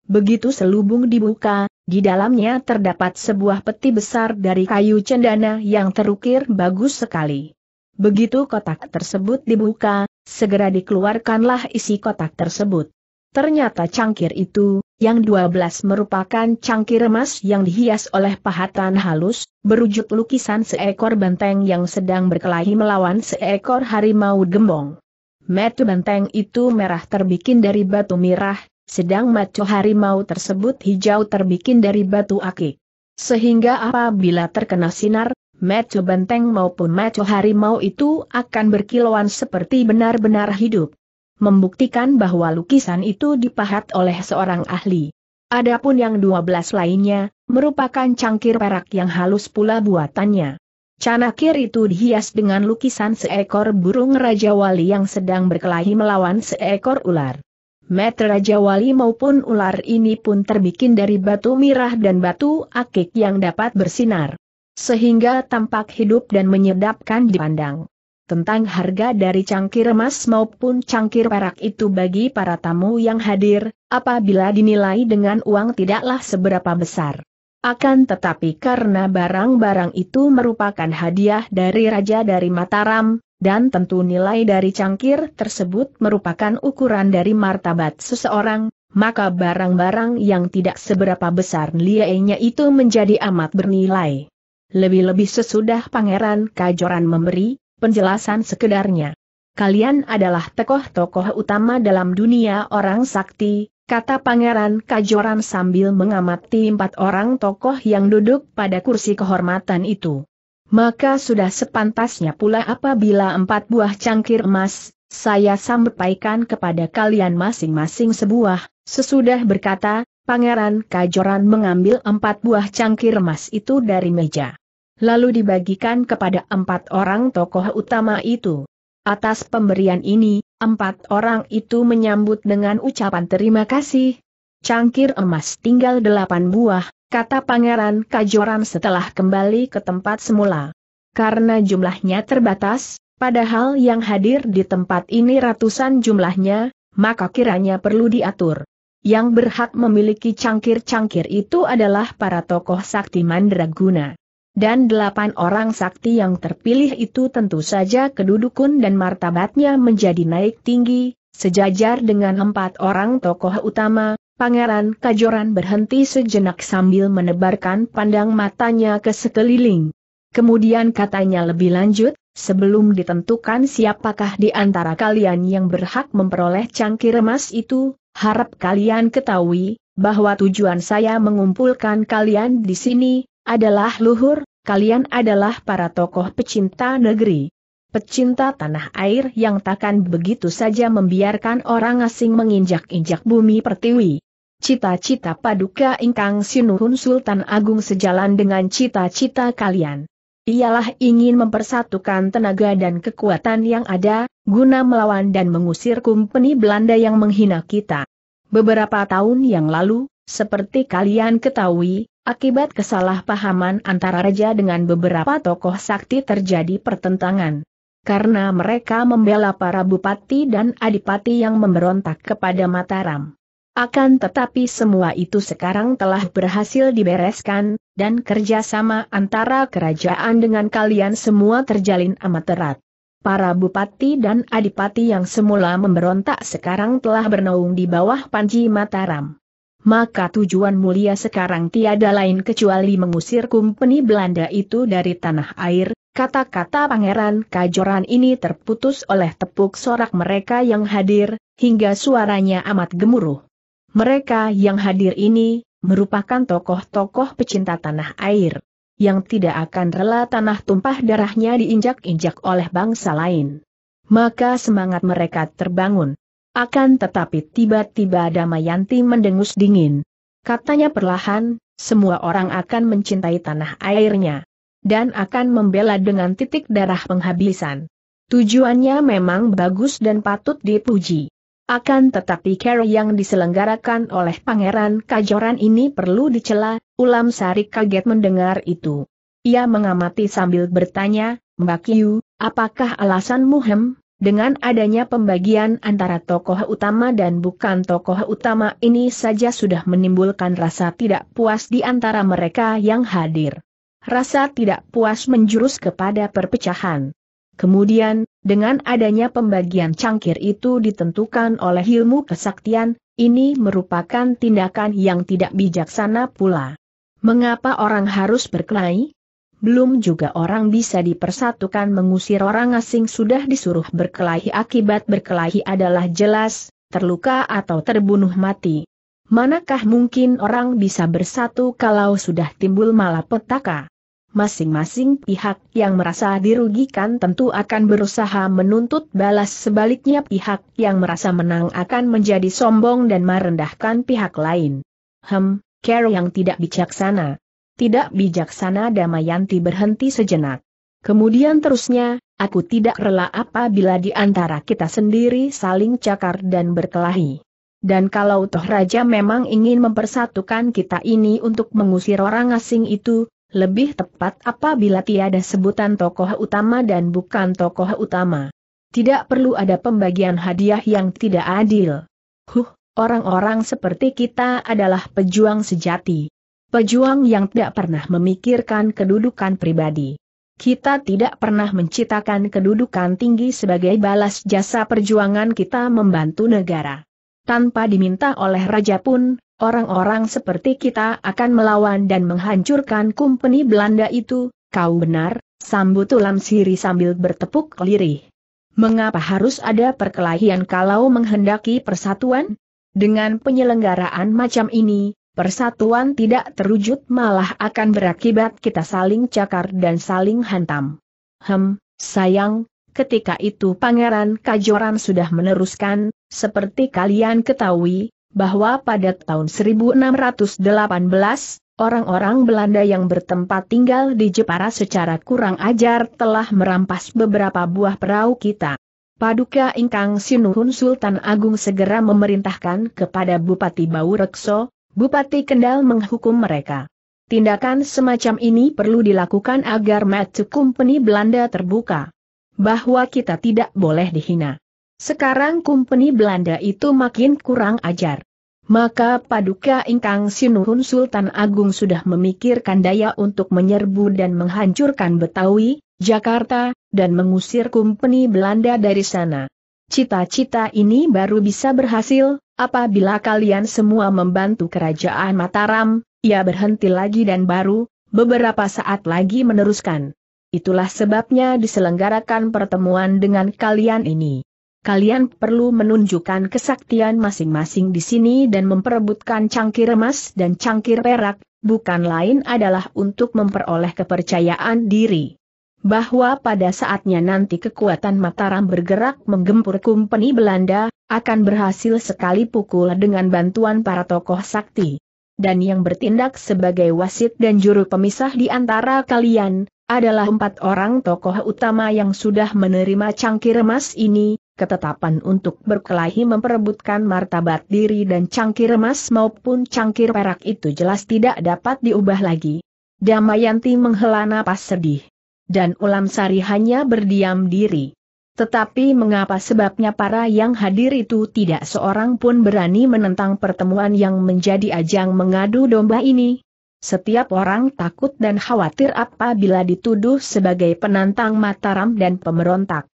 Begitu selubung dibuka, di dalamnya terdapat sebuah peti besar dari kayu cendana yang terukir bagus sekali. Begitu kotak tersebut dibuka, segera dikeluarkanlah isi kotak tersebut. Ternyata cangkir itu, yang 12 merupakan cangkir emas yang dihias oleh pahatan halus, berwujud lukisan seekor benteng yang sedang berkelahi melawan seekor harimau gembong. Metu benteng itu merah terbikin dari batu merah sedang maco harimau tersebut hijau terbikin dari batu akik. Sehingga apabila terkena sinar, maco benteng maupun maco harimau itu akan berkilauan seperti benar-benar hidup. Membuktikan bahwa lukisan itu dipahat oleh seorang ahli. Adapun yang 12 lainnya, merupakan cangkir perak yang halus pula buatannya. Canakir itu dihias dengan lukisan seekor burung Raja Wali yang sedang berkelahi melawan seekor ular. Met Raja Wali maupun ular ini pun terbikin dari batu mirah dan batu akik yang dapat bersinar. Sehingga tampak hidup dan menyedapkan dipandang. Tentang harga dari cangkir emas maupun cangkir perak itu bagi para tamu yang hadir, apabila dinilai dengan uang tidaklah seberapa besar. Akan tetapi karena barang-barang itu merupakan hadiah dari Raja dari Mataram, dan tentu nilai dari cangkir tersebut merupakan ukuran dari martabat seseorang, maka barang-barang yang tidak seberapa besar nilainya itu menjadi amat bernilai. Lebih-lebih sesudah Pangeran Kajoran memberi penjelasan sekedarnya. Kalian adalah tokoh-tokoh utama dalam dunia orang sakti, kata Pangeran Kajoran sambil mengamati empat orang tokoh yang duduk pada kursi kehormatan itu. Maka sudah sepantasnya pula apabila empat buah cangkir emas, saya sampaikan kepada kalian masing-masing sebuah, sesudah berkata, Pangeran Kajoran mengambil empat buah cangkir emas itu dari meja. Lalu dibagikan kepada empat orang tokoh utama itu. Atas pemberian ini, empat orang itu menyambut dengan ucapan terima kasih, Cangkir emas tinggal delapan buah, kata Pangeran Kajoran setelah kembali ke tempat semula. Karena jumlahnya terbatas, padahal yang hadir di tempat ini ratusan jumlahnya, maka kiranya perlu diatur. Yang berhak memiliki cangkir-cangkir itu adalah para tokoh sakti mandraguna. Dan delapan orang sakti yang terpilih itu tentu saja kedudukan dan martabatnya menjadi naik tinggi, sejajar dengan empat orang tokoh utama, Pangeran Kajoran berhenti sejenak sambil menebarkan pandang matanya ke sekeliling. Kemudian katanya lebih lanjut, sebelum ditentukan siapakah di antara kalian yang berhak memperoleh cangkir emas itu, harap kalian ketahui, bahwa tujuan saya mengumpulkan kalian di sini, adalah luhur, kalian adalah para tokoh pecinta negeri. Pecinta tanah air yang takkan begitu saja membiarkan orang asing menginjak-injak bumi pertiwi cita-cita paduka ingkang sinuhun Sultan Agung sejalan dengan cita-cita kalian. Ialah ingin mempersatukan tenaga dan kekuatan yang ada, guna melawan dan mengusir kumpeni Belanda yang menghina kita. Beberapa tahun yang lalu, seperti kalian ketahui, Akibat kesalahpahaman antara raja dengan beberapa tokoh sakti terjadi pertentangan. Karena mereka membela para bupati dan adipati yang memberontak kepada Mataram. Akan tetapi semua itu sekarang telah berhasil dibereskan, dan kerjasama antara kerajaan dengan kalian semua terjalin amat erat. Para bupati dan adipati yang semula memberontak sekarang telah bernaung di bawah Panji Mataram. Maka tujuan mulia sekarang tiada lain kecuali mengusir kumpeni Belanda itu dari tanah air, Kata-kata Pangeran Kajoran ini terputus oleh tepuk sorak mereka yang hadir, hingga suaranya amat gemuruh. Mereka yang hadir ini, merupakan tokoh-tokoh pecinta tanah air, yang tidak akan rela tanah tumpah darahnya diinjak-injak oleh bangsa lain. Maka semangat mereka terbangun. Akan tetapi tiba-tiba Damayanti mendengus dingin. Katanya perlahan, semua orang akan mencintai tanah airnya. Dan akan membela dengan titik darah penghabisan. Tujuannya memang bagus dan patut dipuji. Akan tetapi cara yang diselenggarakan oleh Pangeran Kajoran ini perlu dicela, Ulam Sari kaget mendengar itu. Ia mengamati sambil bertanya, Mbak Yu, apakah alasan hem? Dengan adanya pembagian antara tokoh utama dan bukan tokoh utama ini saja sudah menimbulkan rasa tidak puas di antara mereka yang hadir. Rasa tidak puas menjurus kepada perpecahan. Kemudian, dengan adanya pembagian cangkir itu ditentukan oleh ilmu kesaktian, ini merupakan tindakan yang tidak bijaksana pula. Mengapa orang harus berkelahi? Belum juga orang bisa dipersatukan mengusir orang asing sudah disuruh berkelahi akibat berkelahi adalah jelas, terluka atau terbunuh mati. Manakah mungkin orang bisa bersatu kalau sudah timbul malapetaka? masing-masing pihak yang merasa dirugikan tentu akan berusaha menuntut balas sebaliknya pihak yang merasa menang akan menjadi sombong dan merendahkan pihak lain. Hem, Carol yang tidak bijaksana. Tidak bijaksana Damayanti berhenti sejenak. Kemudian terusnya, aku tidak rela apabila di antara kita sendiri saling cakar dan berkelahi. Dan kalau toh raja memang ingin mempersatukan kita ini untuk mengusir orang asing itu, lebih tepat apabila tiada sebutan tokoh utama dan bukan tokoh utama. Tidak perlu ada pembagian hadiah yang tidak adil. Huh, orang-orang seperti kita adalah pejuang sejati. Pejuang yang tidak pernah memikirkan kedudukan pribadi. Kita tidak pernah menciptakan kedudukan tinggi sebagai balas jasa perjuangan kita membantu negara. Tanpa diminta oleh raja pun, Orang-orang seperti kita akan melawan dan menghancurkan kumpeni Belanda itu, kau benar, sambut ulam siri sambil bertepuk lirih. Mengapa harus ada perkelahian kalau menghendaki persatuan? Dengan penyelenggaraan macam ini, persatuan tidak terwujud malah akan berakibat kita saling cakar dan saling hantam. Hem, sayang, ketika itu Pangeran Kajoran sudah meneruskan, seperti kalian ketahui, bahwa pada tahun 1618, orang-orang Belanda yang bertempat tinggal di Jepara secara kurang ajar telah merampas beberapa buah perahu kita. Paduka Ingkang Sinuhun Sultan Agung segera memerintahkan kepada Bupati Baurekso, Bupati Kendal menghukum mereka. Tindakan semacam ini perlu dilakukan agar Matsu Company Belanda terbuka. Bahwa kita tidak boleh dihina. Sekarang company Belanda itu makin kurang ajar. Maka Paduka Ingkang Sinuhun Sultan Agung sudah memikirkan daya untuk menyerbu dan menghancurkan Betawi, Jakarta, dan mengusir kumpeni Belanda dari sana. Cita-cita ini baru bisa berhasil, apabila kalian semua membantu kerajaan Mataram, ia berhenti lagi dan baru, beberapa saat lagi meneruskan. Itulah sebabnya diselenggarakan pertemuan dengan kalian ini kalian perlu menunjukkan kesaktian masing-masing di sini dan memperebutkan cangkir emas dan cangkir perak, bukan lain adalah untuk memperoleh kepercayaan diri. Bahwa pada saatnya nanti kekuatan Mataram bergerak menggempur kumpeni Belanda, akan berhasil sekali pukul dengan bantuan para tokoh sakti. Dan yang bertindak sebagai wasit dan juru pemisah di antara kalian, adalah empat orang tokoh utama yang sudah menerima cangkir emas ini, ketetapan untuk berkelahi memperebutkan martabat diri dan cangkir emas maupun cangkir perak itu jelas tidak dapat diubah lagi. Damayanti menghela napas sedih. Dan Ulam Sari hanya berdiam diri. Tetapi mengapa sebabnya para yang hadir itu tidak seorang pun berani menentang pertemuan yang menjadi ajang mengadu domba ini? Setiap orang takut dan khawatir apabila dituduh sebagai penantang Mataram dan pemberontak.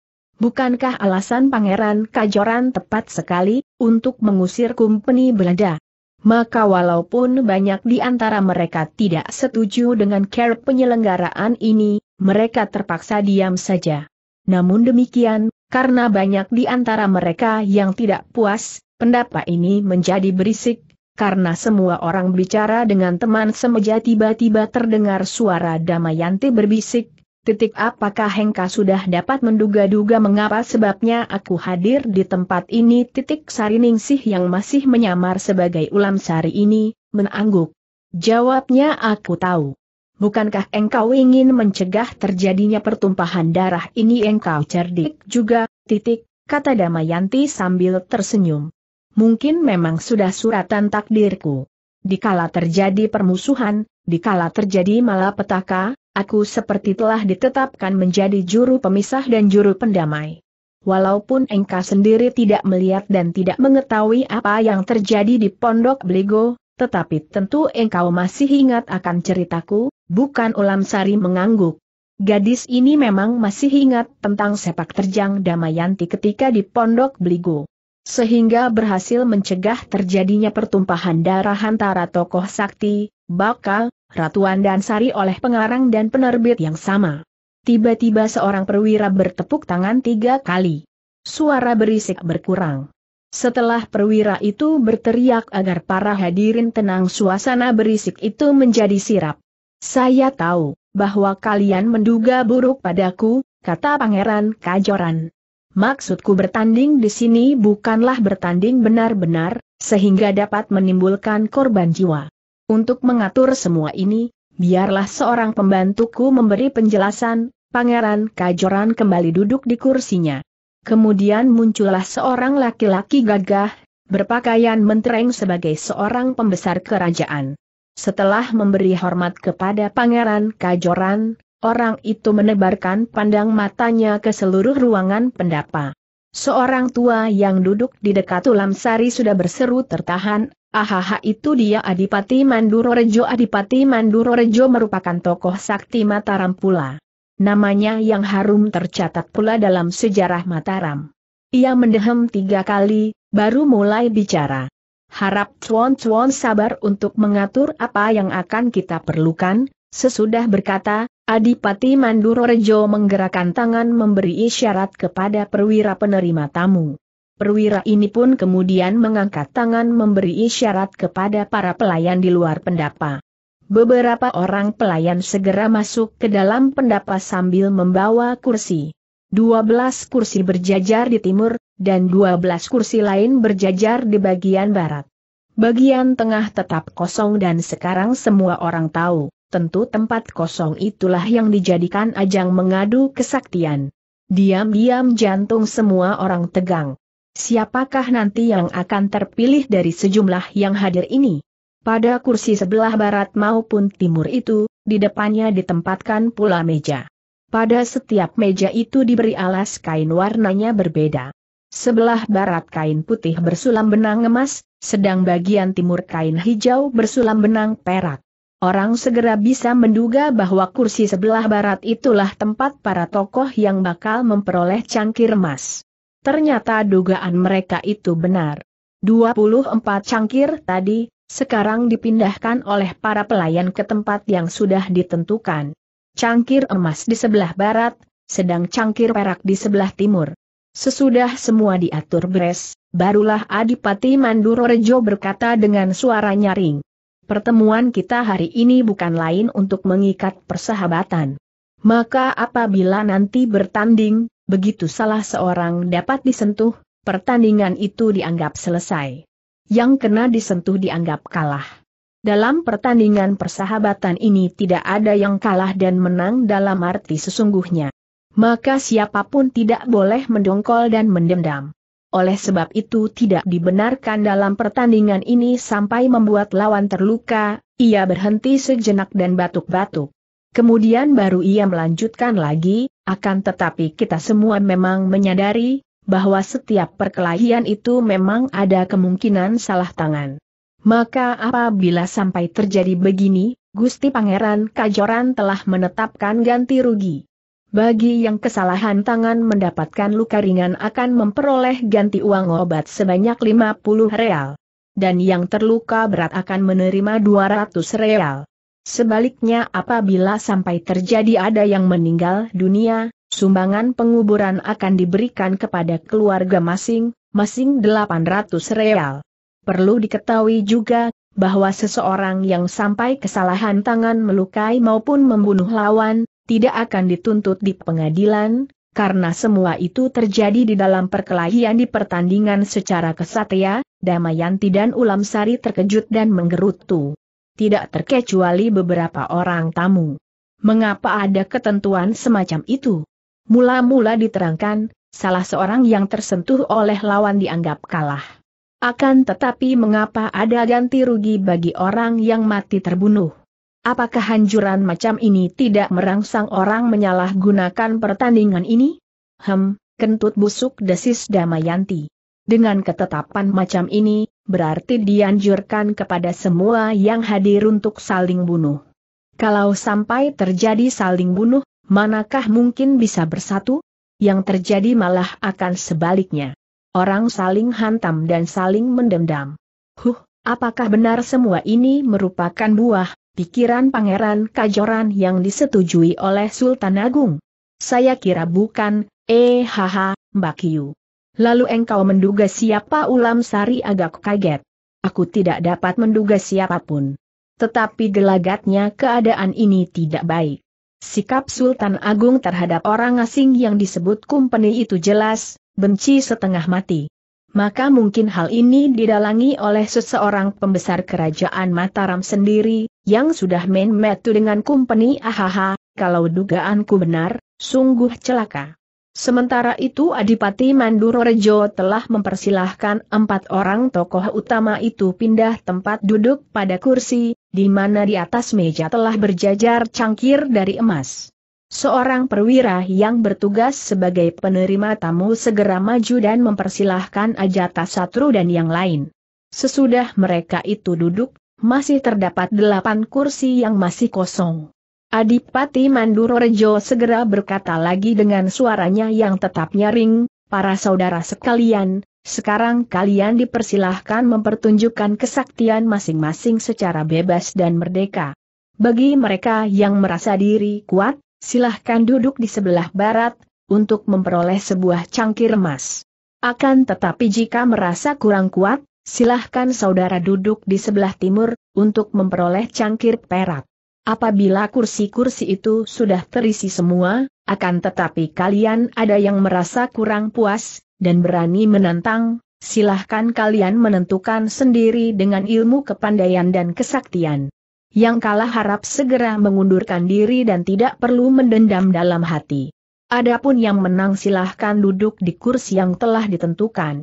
Bukankah alasan Pangeran Kajoran tepat sekali, untuk mengusir kumpeni Belanda? Maka walaupun banyak di antara mereka tidak setuju dengan care penyelenggaraan ini, mereka terpaksa diam saja. Namun demikian, karena banyak di antara mereka yang tidak puas, pendapat ini menjadi berisik, karena semua orang bicara dengan teman semeja tiba-tiba terdengar suara Damayanti berbisik, Titik apakah Hengka sudah dapat menduga-duga mengapa sebabnya aku hadir di tempat ini titik Sari Ningsih yang masih menyamar sebagai ulam sari ini, menangguk. Jawabnya aku tahu. Bukankah engkau ingin mencegah terjadinya pertumpahan darah ini engkau cerdik juga, titik, kata Damayanti sambil tersenyum. Mungkin memang sudah suratan takdirku. Dikala terjadi permusuhan, dikala terjadi malapetaka, Aku seperti telah ditetapkan menjadi juru pemisah dan juru pendamai. Walaupun engkau sendiri tidak melihat dan tidak mengetahui apa yang terjadi di Pondok Beligo, tetapi tentu engkau masih ingat akan ceritaku, bukan Ulam Sari mengangguk. Gadis ini memang masih ingat tentang sepak terjang Damayanti ketika di Pondok Beligo. Sehingga berhasil mencegah terjadinya pertumpahan darah antara tokoh sakti, bakal, Ratuan dan Sari oleh pengarang dan penerbit yang sama. Tiba-tiba seorang perwira bertepuk tangan tiga kali. Suara berisik berkurang. Setelah perwira itu berteriak agar para hadirin tenang suasana berisik itu menjadi sirap. Saya tahu, bahwa kalian menduga buruk padaku, kata Pangeran Kajoran. Maksudku bertanding di sini bukanlah bertanding benar-benar, sehingga dapat menimbulkan korban jiwa. Untuk mengatur semua ini, biarlah seorang pembantuku memberi penjelasan, Pangeran Kajoran kembali duduk di kursinya. Kemudian muncullah seorang laki-laki gagah, berpakaian mentereng sebagai seorang pembesar kerajaan. Setelah memberi hormat kepada Pangeran Kajoran, orang itu menebarkan pandang matanya ke seluruh ruangan pendapa. Seorang tua yang duduk di dekat ulam sari sudah berseru tertahan, ahaha itu dia Adipati Mandurorejo. Adipati Mandurorejo merupakan tokoh sakti Mataram pula. Namanya yang harum tercatat pula dalam sejarah Mataram. Ia mendehem tiga kali, baru mulai bicara. Harap cuan-cuan sabar untuk mengatur apa yang akan kita perlukan, Sesudah berkata, Adipati Mandurorejo menggerakkan tangan memberi isyarat kepada perwira penerima tamu. Perwira ini pun kemudian mengangkat tangan memberi isyarat kepada para pelayan di luar pendapa. Beberapa orang pelayan segera masuk ke dalam pendapa sambil membawa kursi. Dua belas kursi berjajar di timur, dan dua belas kursi lain berjajar di bagian barat. Bagian tengah tetap kosong dan sekarang semua orang tahu tentu tempat kosong itulah yang dijadikan ajang mengadu kesaktian. Diam-diam jantung semua orang tegang. Siapakah nanti yang akan terpilih dari sejumlah yang hadir ini? Pada kursi sebelah barat maupun timur itu, di depannya ditempatkan pula meja. Pada setiap meja itu diberi alas kain warnanya berbeda. Sebelah barat kain putih bersulam benang emas, sedang bagian timur kain hijau bersulam benang perak. Orang segera bisa menduga bahwa kursi sebelah barat itulah tempat para tokoh yang bakal memperoleh cangkir emas. Ternyata dugaan mereka itu benar. 24 cangkir tadi, sekarang dipindahkan oleh para pelayan ke tempat yang sudah ditentukan. Cangkir emas di sebelah barat, sedang cangkir perak di sebelah timur. Sesudah semua diatur beres, barulah Adipati Mandurorejo berkata dengan suara nyaring pertemuan kita hari ini bukan lain untuk mengikat persahabatan. Maka apabila nanti bertanding, begitu salah seorang dapat disentuh, pertandingan itu dianggap selesai. Yang kena disentuh dianggap kalah. Dalam pertandingan persahabatan ini tidak ada yang kalah dan menang dalam arti sesungguhnya. Maka siapapun tidak boleh mendongkol dan mendendam oleh sebab itu tidak dibenarkan dalam pertandingan ini sampai membuat lawan terluka, ia berhenti sejenak dan batuk-batuk. Kemudian baru ia melanjutkan lagi, akan tetapi kita semua memang menyadari, bahwa setiap perkelahian itu memang ada kemungkinan salah tangan. Maka apabila sampai terjadi begini, Gusti Pangeran Kajoran telah menetapkan ganti rugi. Bagi yang kesalahan tangan mendapatkan luka ringan akan memperoleh ganti uang obat sebanyak 50 real. Dan yang terluka berat akan menerima 200 real. Sebaliknya apabila sampai terjadi ada yang meninggal dunia, sumbangan penguburan akan diberikan kepada keluarga masing-masing 800 real. Perlu diketahui juga bahwa seseorang yang sampai kesalahan tangan melukai maupun membunuh lawan, tidak akan dituntut di pengadilan, karena semua itu terjadi di dalam perkelahian di pertandingan secara kesatria, Damayanti dan Ulam Sari terkejut dan menggerutu. Tidak terkecuali beberapa orang tamu. Mengapa ada ketentuan semacam itu? Mula-mula diterangkan, salah seorang yang tersentuh oleh lawan dianggap kalah. Akan tetapi mengapa ada ganti rugi bagi orang yang mati terbunuh? Apakah hancuran macam ini tidak merangsang orang menyalahgunakan pertandingan ini? Hem, kentut busuk desis Damayanti. Dengan ketetapan macam ini, berarti dianjurkan kepada semua yang hadir untuk saling bunuh. Kalau sampai terjadi saling bunuh, manakah mungkin bisa bersatu? Yang terjadi malah akan sebaliknya. Orang saling hantam dan saling mendendam. Huh, apakah benar semua ini merupakan buah pikiran Pangeran Kajoran yang disetujui oleh Sultan Agung. Saya kira bukan, eh haha, Mbak Kiu. Lalu engkau menduga siapa ulam sari agak kaget. Aku tidak dapat menduga siapapun. Tetapi gelagatnya keadaan ini tidak baik. Sikap Sultan Agung terhadap orang asing yang disebut kumpeni itu jelas, benci setengah mati. Maka mungkin hal ini didalangi oleh seseorang pembesar kerajaan Mataram sendiri, yang sudah main metu dengan company ahaha, kalau dugaanku benar, sungguh celaka. Sementara itu Adipati Mandurorejo telah mempersilahkan empat orang tokoh utama itu pindah tempat duduk pada kursi, di mana di atas meja telah berjajar cangkir dari emas. Seorang perwira yang bertugas sebagai penerima tamu segera maju dan mempersilahkan Ajata Satru dan yang lain. Sesudah mereka itu duduk, masih terdapat delapan kursi yang masih kosong. Adipati Mandurorejo segera berkata lagi dengan suaranya yang tetap nyaring, para saudara sekalian, sekarang kalian dipersilahkan mempertunjukkan kesaktian masing-masing secara bebas dan merdeka. Bagi mereka yang merasa diri kuat, silahkan duduk di sebelah barat, untuk memperoleh sebuah cangkir emas. Akan tetapi jika merasa kurang kuat, Silahkan saudara duduk di sebelah timur, untuk memperoleh cangkir perak. Apabila kursi-kursi itu sudah terisi semua, akan tetapi kalian ada yang merasa kurang puas, dan berani menantang, silahkan kalian menentukan sendiri dengan ilmu kepandaian dan kesaktian. Yang kalah harap segera mengundurkan diri dan tidak perlu mendendam dalam hati. Adapun yang menang silahkan duduk di kursi yang telah ditentukan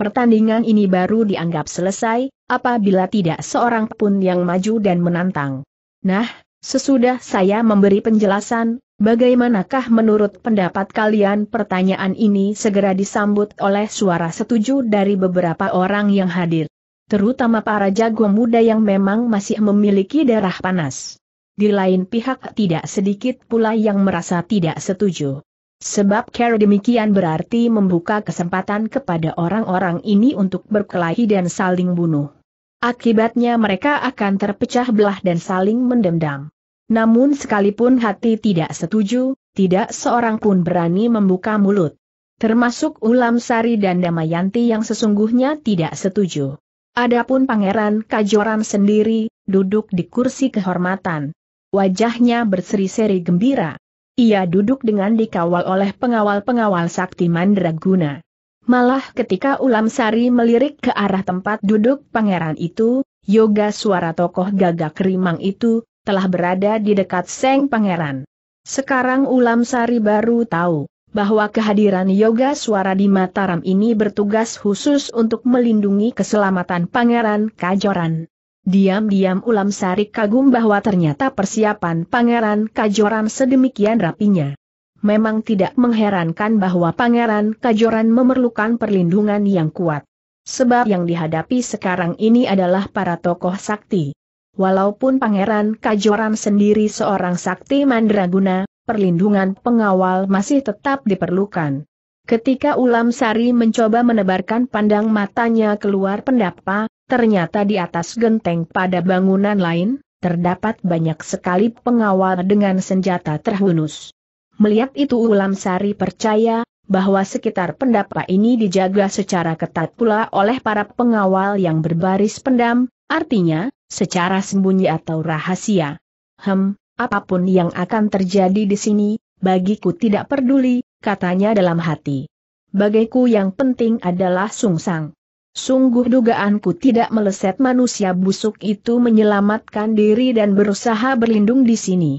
pertandingan ini baru dianggap selesai, apabila tidak seorang pun yang maju dan menantang. Nah, sesudah saya memberi penjelasan, bagaimanakah menurut pendapat kalian pertanyaan ini segera disambut oleh suara setuju dari beberapa orang yang hadir. Terutama para jago muda yang memang masih memiliki darah panas. Di lain pihak tidak sedikit pula yang merasa tidak setuju. Sebab cara demikian berarti membuka kesempatan kepada orang-orang ini untuk berkelahi dan saling bunuh. Akibatnya mereka akan terpecah belah dan saling mendendam. Namun sekalipun hati tidak setuju, tidak seorang pun berani membuka mulut. Termasuk Ulam Sari dan Damayanti yang sesungguhnya tidak setuju. Adapun Pangeran Kajoran sendiri, duduk di kursi kehormatan. Wajahnya berseri-seri gembira. Ia duduk dengan dikawal oleh pengawal-pengawal sakti mandraguna. Malah ketika Ulam Sari melirik ke arah tempat duduk pangeran itu, yoga suara tokoh gagak rimang itu, telah berada di dekat Seng Pangeran. Sekarang Ulam Sari baru tahu, bahwa kehadiran yoga suara di Mataram ini bertugas khusus untuk melindungi keselamatan Pangeran Kajoran. Diam-diam Ulam Sari kagum bahwa ternyata persiapan Pangeran Kajoran sedemikian rapinya. Memang tidak mengherankan bahwa Pangeran Kajoran memerlukan perlindungan yang kuat. Sebab yang dihadapi sekarang ini adalah para tokoh sakti. Walaupun Pangeran Kajoran sendiri seorang sakti mandraguna, perlindungan pengawal masih tetap diperlukan. Ketika Ulam Sari mencoba menebarkan pandang matanya keluar pendapa, Ternyata di atas genteng pada bangunan lain, terdapat banyak sekali pengawal dengan senjata terhunus. Melihat itu Ulam Sari percaya, bahwa sekitar pendapa ini dijaga secara ketat pula oleh para pengawal yang berbaris pendam, artinya, secara sembunyi atau rahasia. Hem, apapun yang akan terjadi di sini, bagiku tidak peduli, katanya dalam hati. Bagiku yang penting adalah sungsang. Sungguh dugaanku tidak meleset manusia busuk itu menyelamatkan diri dan berusaha berlindung di sini.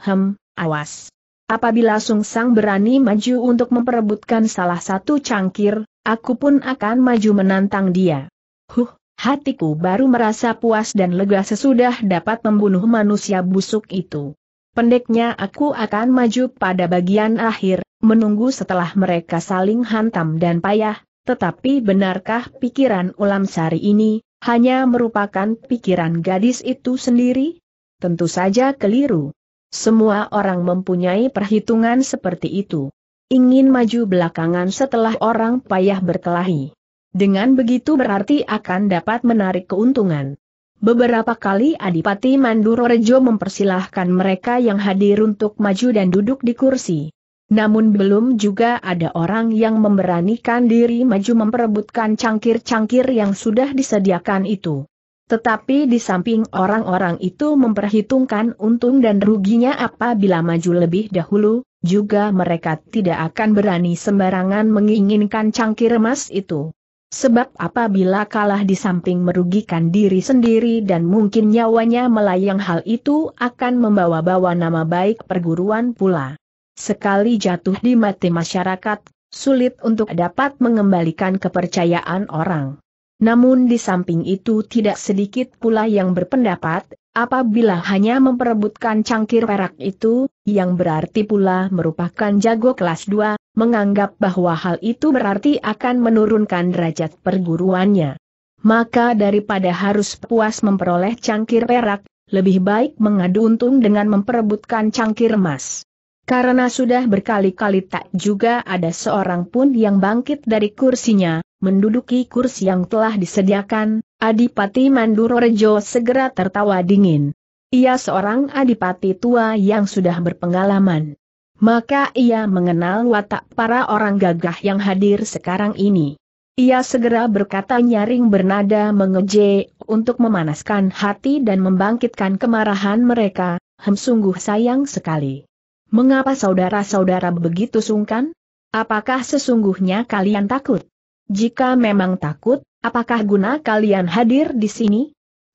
Hem, awas. Apabila Sung Sang berani maju untuk memperebutkan salah satu cangkir, aku pun akan maju menantang dia. Huh, hatiku baru merasa puas dan lega sesudah dapat membunuh manusia busuk itu. Pendeknya aku akan maju pada bagian akhir, menunggu setelah mereka saling hantam dan payah, tetapi benarkah pikiran ulam sari ini, hanya merupakan pikiran gadis itu sendiri? Tentu saja keliru. Semua orang mempunyai perhitungan seperti itu. Ingin maju belakangan setelah orang payah berkelahi. Dengan begitu berarti akan dapat menarik keuntungan. Beberapa kali Adipati Mandurorejo mempersilahkan mereka yang hadir untuk maju dan duduk di kursi. Namun belum juga ada orang yang memberanikan diri maju memperebutkan cangkir-cangkir yang sudah disediakan itu. Tetapi di samping orang-orang itu memperhitungkan untung dan ruginya apabila maju lebih dahulu, juga mereka tidak akan berani sembarangan menginginkan cangkir emas itu. Sebab apabila kalah di samping merugikan diri sendiri dan mungkin nyawanya melayang hal itu akan membawa-bawa nama baik perguruan pula sekali jatuh di mati masyarakat, sulit untuk dapat mengembalikan kepercayaan orang. Namun di samping itu tidak sedikit pula yang berpendapat, apabila hanya memperebutkan cangkir perak itu, yang berarti pula merupakan jago kelas 2, menganggap bahwa hal itu berarti akan menurunkan derajat perguruannya. Maka daripada harus puas memperoleh cangkir perak, lebih baik mengadu untung dengan memperebutkan cangkir emas. Karena sudah berkali-kali tak juga ada seorang pun yang bangkit dari kursinya, menduduki kursi yang telah disediakan, Adipati Mandurorejo segera tertawa dingin. Ia seorang adipati tua yang sudah berpengalaman. Maka ia mengenal watak para orang gagah yang hadir sekarang ini. Ia segera berkata nyaring bernada mengeje, untuk memanaskan hati dan membangkitkan kemarahan mereka, hem sungguh sayang sekali. Mengapa saudara-saudara begitu sungkan? Apakah sesungguhnya kalian takut? Jika memang takut, apakah guna kalian hadir di sini?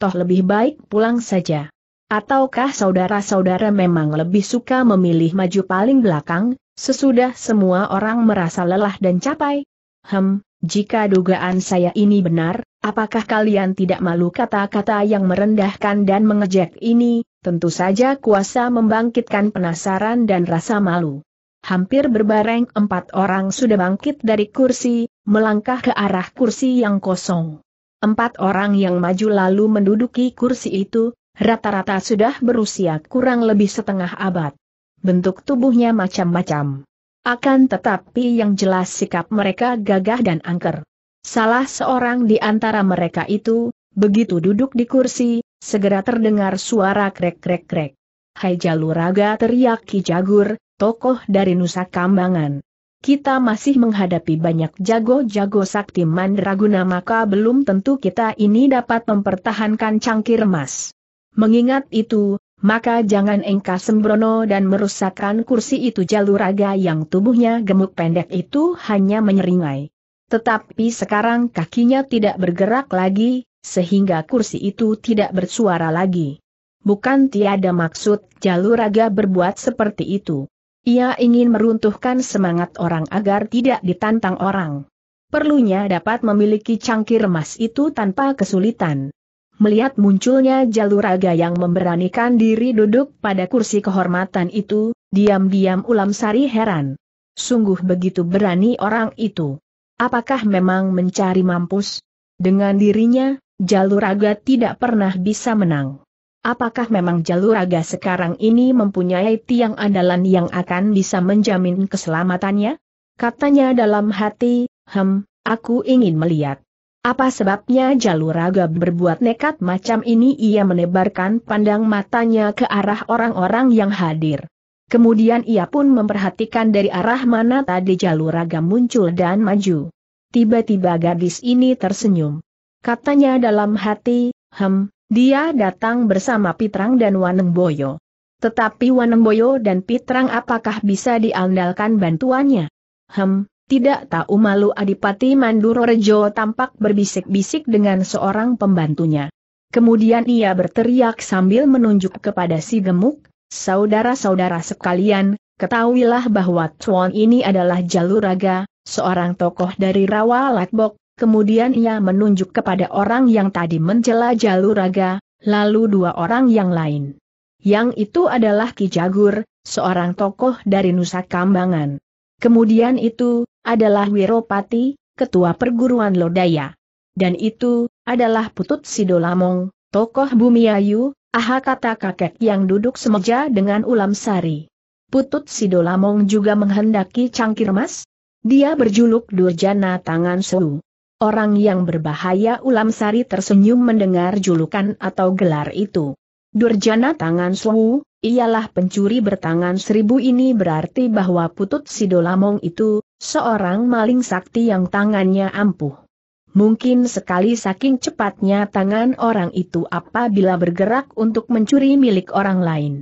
Toh lebih baik pulang saja. Ataukah saudara-saudara memang lebih suka memilih maju paling belakang, sesudah semua orang merasa lelah dan capai? Hem, jika dugaan saya ini benar, apakah kalian tidak malu kata-kata yang merendahkan dan mengejek ini? Tentu saja kuasa membangkitkan penasaran dan rasa malu. Hampir berbareng empat orang sudah bangkit dari kursi, melangkah ke arah kursi yang kosong. Empat orang yang maju lalu menduduki kursi itu, rata-rata sudah berusia kurang lebih setengah abad. Bentuk tubuhnya macam-macam. Akan tetapi yang jelas sikap mereka gagah dan angker. Salah seorang di antara mereka itu, begitu duduk di kursi, segera terdengar suara krek-krek-krek. Hai Jaluraga teriak Ki Jagur, tokoh dari Nusa Kambangan. Kita masih menghadapi banyak jago-jago sakti mandraguna maka belum tentu kita ini dapat mempertahankan cangkir emas. Mengingat itu, maka jangan engkau sembrono dan merusakkan kursi itu jaluraga yang tubuhnya gemuk pendek itu hanya menyeringai. Tetapi sekarang kakinya tidak bergerak lagi, sehingga kursi itu tidak bersuara lagi. Bukan tiada maksud jaluraga berbuat seperti itu. Ia ingin meruntuhkan semangat orang agar tidak ditantang orang. Perlunya dapat memiliki cangkir emas itu tanpa kesulitan. Melihat munculnya jalur raga yang memberanikan diri duduk pada kursi kehormatan itu, diam-diam Ulam Sari heran. Sungguh begitu berani orang itu. Apakah memang mencari mampus? Dengan dirinya, jalur raga tidak pernah bisa menang. Apakah memang jalur raga sekarang ini mempunyai tiang andalan yang akan bisa menjamin keselamatannya? Katanya dalam hati, hem, aku ingin melihat. Apa sebabnya jalur berbuat nekat macam ini ia menebarkan pandang matanya ke arah orang-orang yang hadir. Kemudian ia pun memperhatikan dari arah mana tadi jalur muncul dan maju. Tiba-tiba gadis ini tersenyum. Katanya dalam hati, hem, dia datang bersama Pitrang dan Waneng Boyo. Tetapi Waneng Boyo dan Pitrang apakah bisa diandalkan bantuannya? Hem, tidak tahu malu Adipati Mandurorejo tampak berbisik-bisik dengan seorang pembantunya. Kemudian ia berteriak sambil menunjuk kepada si gemuk, saudara-saudara sekalian, ketahuilah bahwa Tuan ini adalah Jaluraga, seorang tokoh dari Rawa Latbok, kemudian ia menunjuk kepada orang yang tadi mencela Jaluraga, lalu dua orang yang lain. Yang itu adalah Kijagur, seorang tokoh dari Nusa Kambangan. Kemudian itu, adalah Wiropati, ketua perguruan Lodaya. Dan itu, adalah Putut Sidolamong, tokoh Bumiayu, aha kata kakek yang duduk semeja dengan Ulam Sari. Putut Sidolamong juga menghendaki cangkir emas. Dia berjuluk Durjana Tangan Selu. Orang yang berbahaya Ulam Sari tersenyum mendengar julukan atau gelar itu. Durjana Tangan Selu, ialah pencuri bertangan seribu ini berarti bahwa Putut Sidolamong itu, seorang maling sakti yang tangannya ampuh. Mungkin sekali saking cepatnya tangan orang itu apabila bergerak untuk mencuri milik orang lain.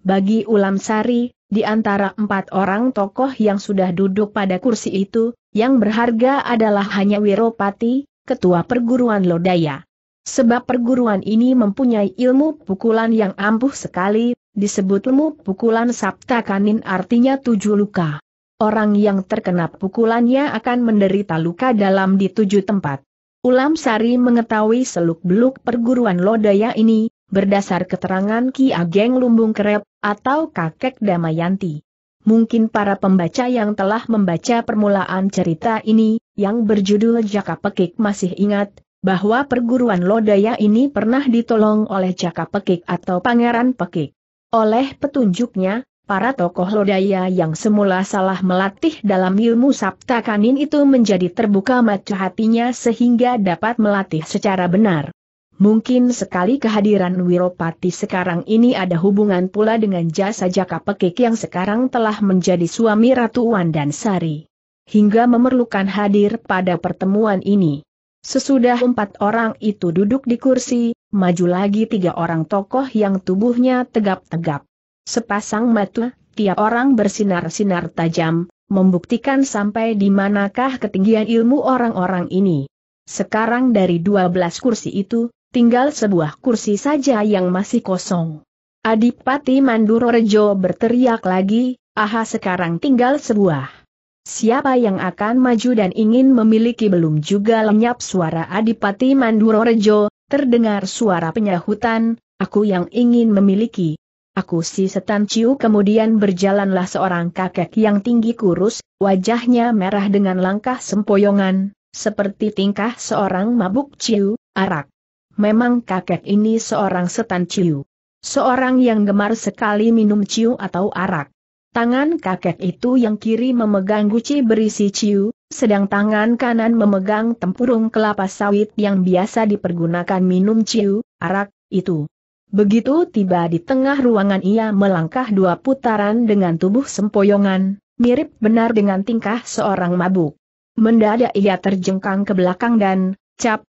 Bagi Ulam Sari, di antara empat orang tokoh yang sudah duduk pada kursi itu, yang berharga adalah hanya Wiropati, ketua perguruan Lodaya. Sebab perguruan ini mempunyai ilmu pukulan yang ampuh sekali, Disebut lemu pukulan Sabta Kanin artinya tujuh luka. Orang yang terkena pukulannya akan menderita luka dalam di tujuh tempat. Ulam Sari mengetahui seluk-beluk perguruan Lodaya ini, berdasar keterangan Ki Ageng Lumbung Kerep, atau kakek Damayanti. Mungkin para pembaca yang telah membaca permulaan cerita ini, yang berjudul Jaka Pekik masih ingat, bahwa perguruan Lodaya ini pernah ditolong oleh Jaka Pekik atau Pangeran Pekik. Oleh petunjuknya, para tokoh lodaya yang semula salah melatih dalam ilmu sabta kanin itu menjadi terbuka mata hatinya sehingga dapat melatih secara benar. Mungkin sekali kehadiran Wiropati sekarang ini ada hubungan pula dengan jasa Jaka Pekik yang sekarang telah menjadi suami Ratu Wandan Sari. Hingga memerlukan hadir pada pertemuan ini. Sesudah empat orang itu duduk di kursi, maju lagi tiga orang tokoh yang tubuhnya tegap-tegap. Sepasang mata, tiap orang bersinar-sinar tajam, membuktikan sampai di manakah ketinggian ilmu orang-orang ini. Sekarang dari dua belas kursi itu, tinggal sebuah kursi saja yang masih kosong. Adipati Mandurorejo berteriak lagi, aha sekarang tinggal sebuah. Siapa yang akan maju dan ingin memiliki belum juga lenyap suara Adipati Mandurorejo, terdengar suara penyahutan, aku yang ingin memiliki. Aku si setan ciu kemudian berjalanlah seorang kakek yang tinggi kurus, wajahnya merah dengan langkah sempoyongan, seperti tingkah seorang mabuk ciu, arak. Memang kakek ini seorang setan ciu. Seorang yang gemar sekali minum ciu atau arak. Tangan kakek itu yang kiri memegang guci berisi ciu, sedang tangan kanan memegang tempurung kelapa sawit yang biasa dipergunakan minum ciu, arak, itu. Begitu tiba di tengah ruangan ia melangkah dua putaran dengan tubuh sempoyongan, mirip benar dengan tingkah seorang mabuk. Mendadak ia terjengkang ke belakang dan, cap,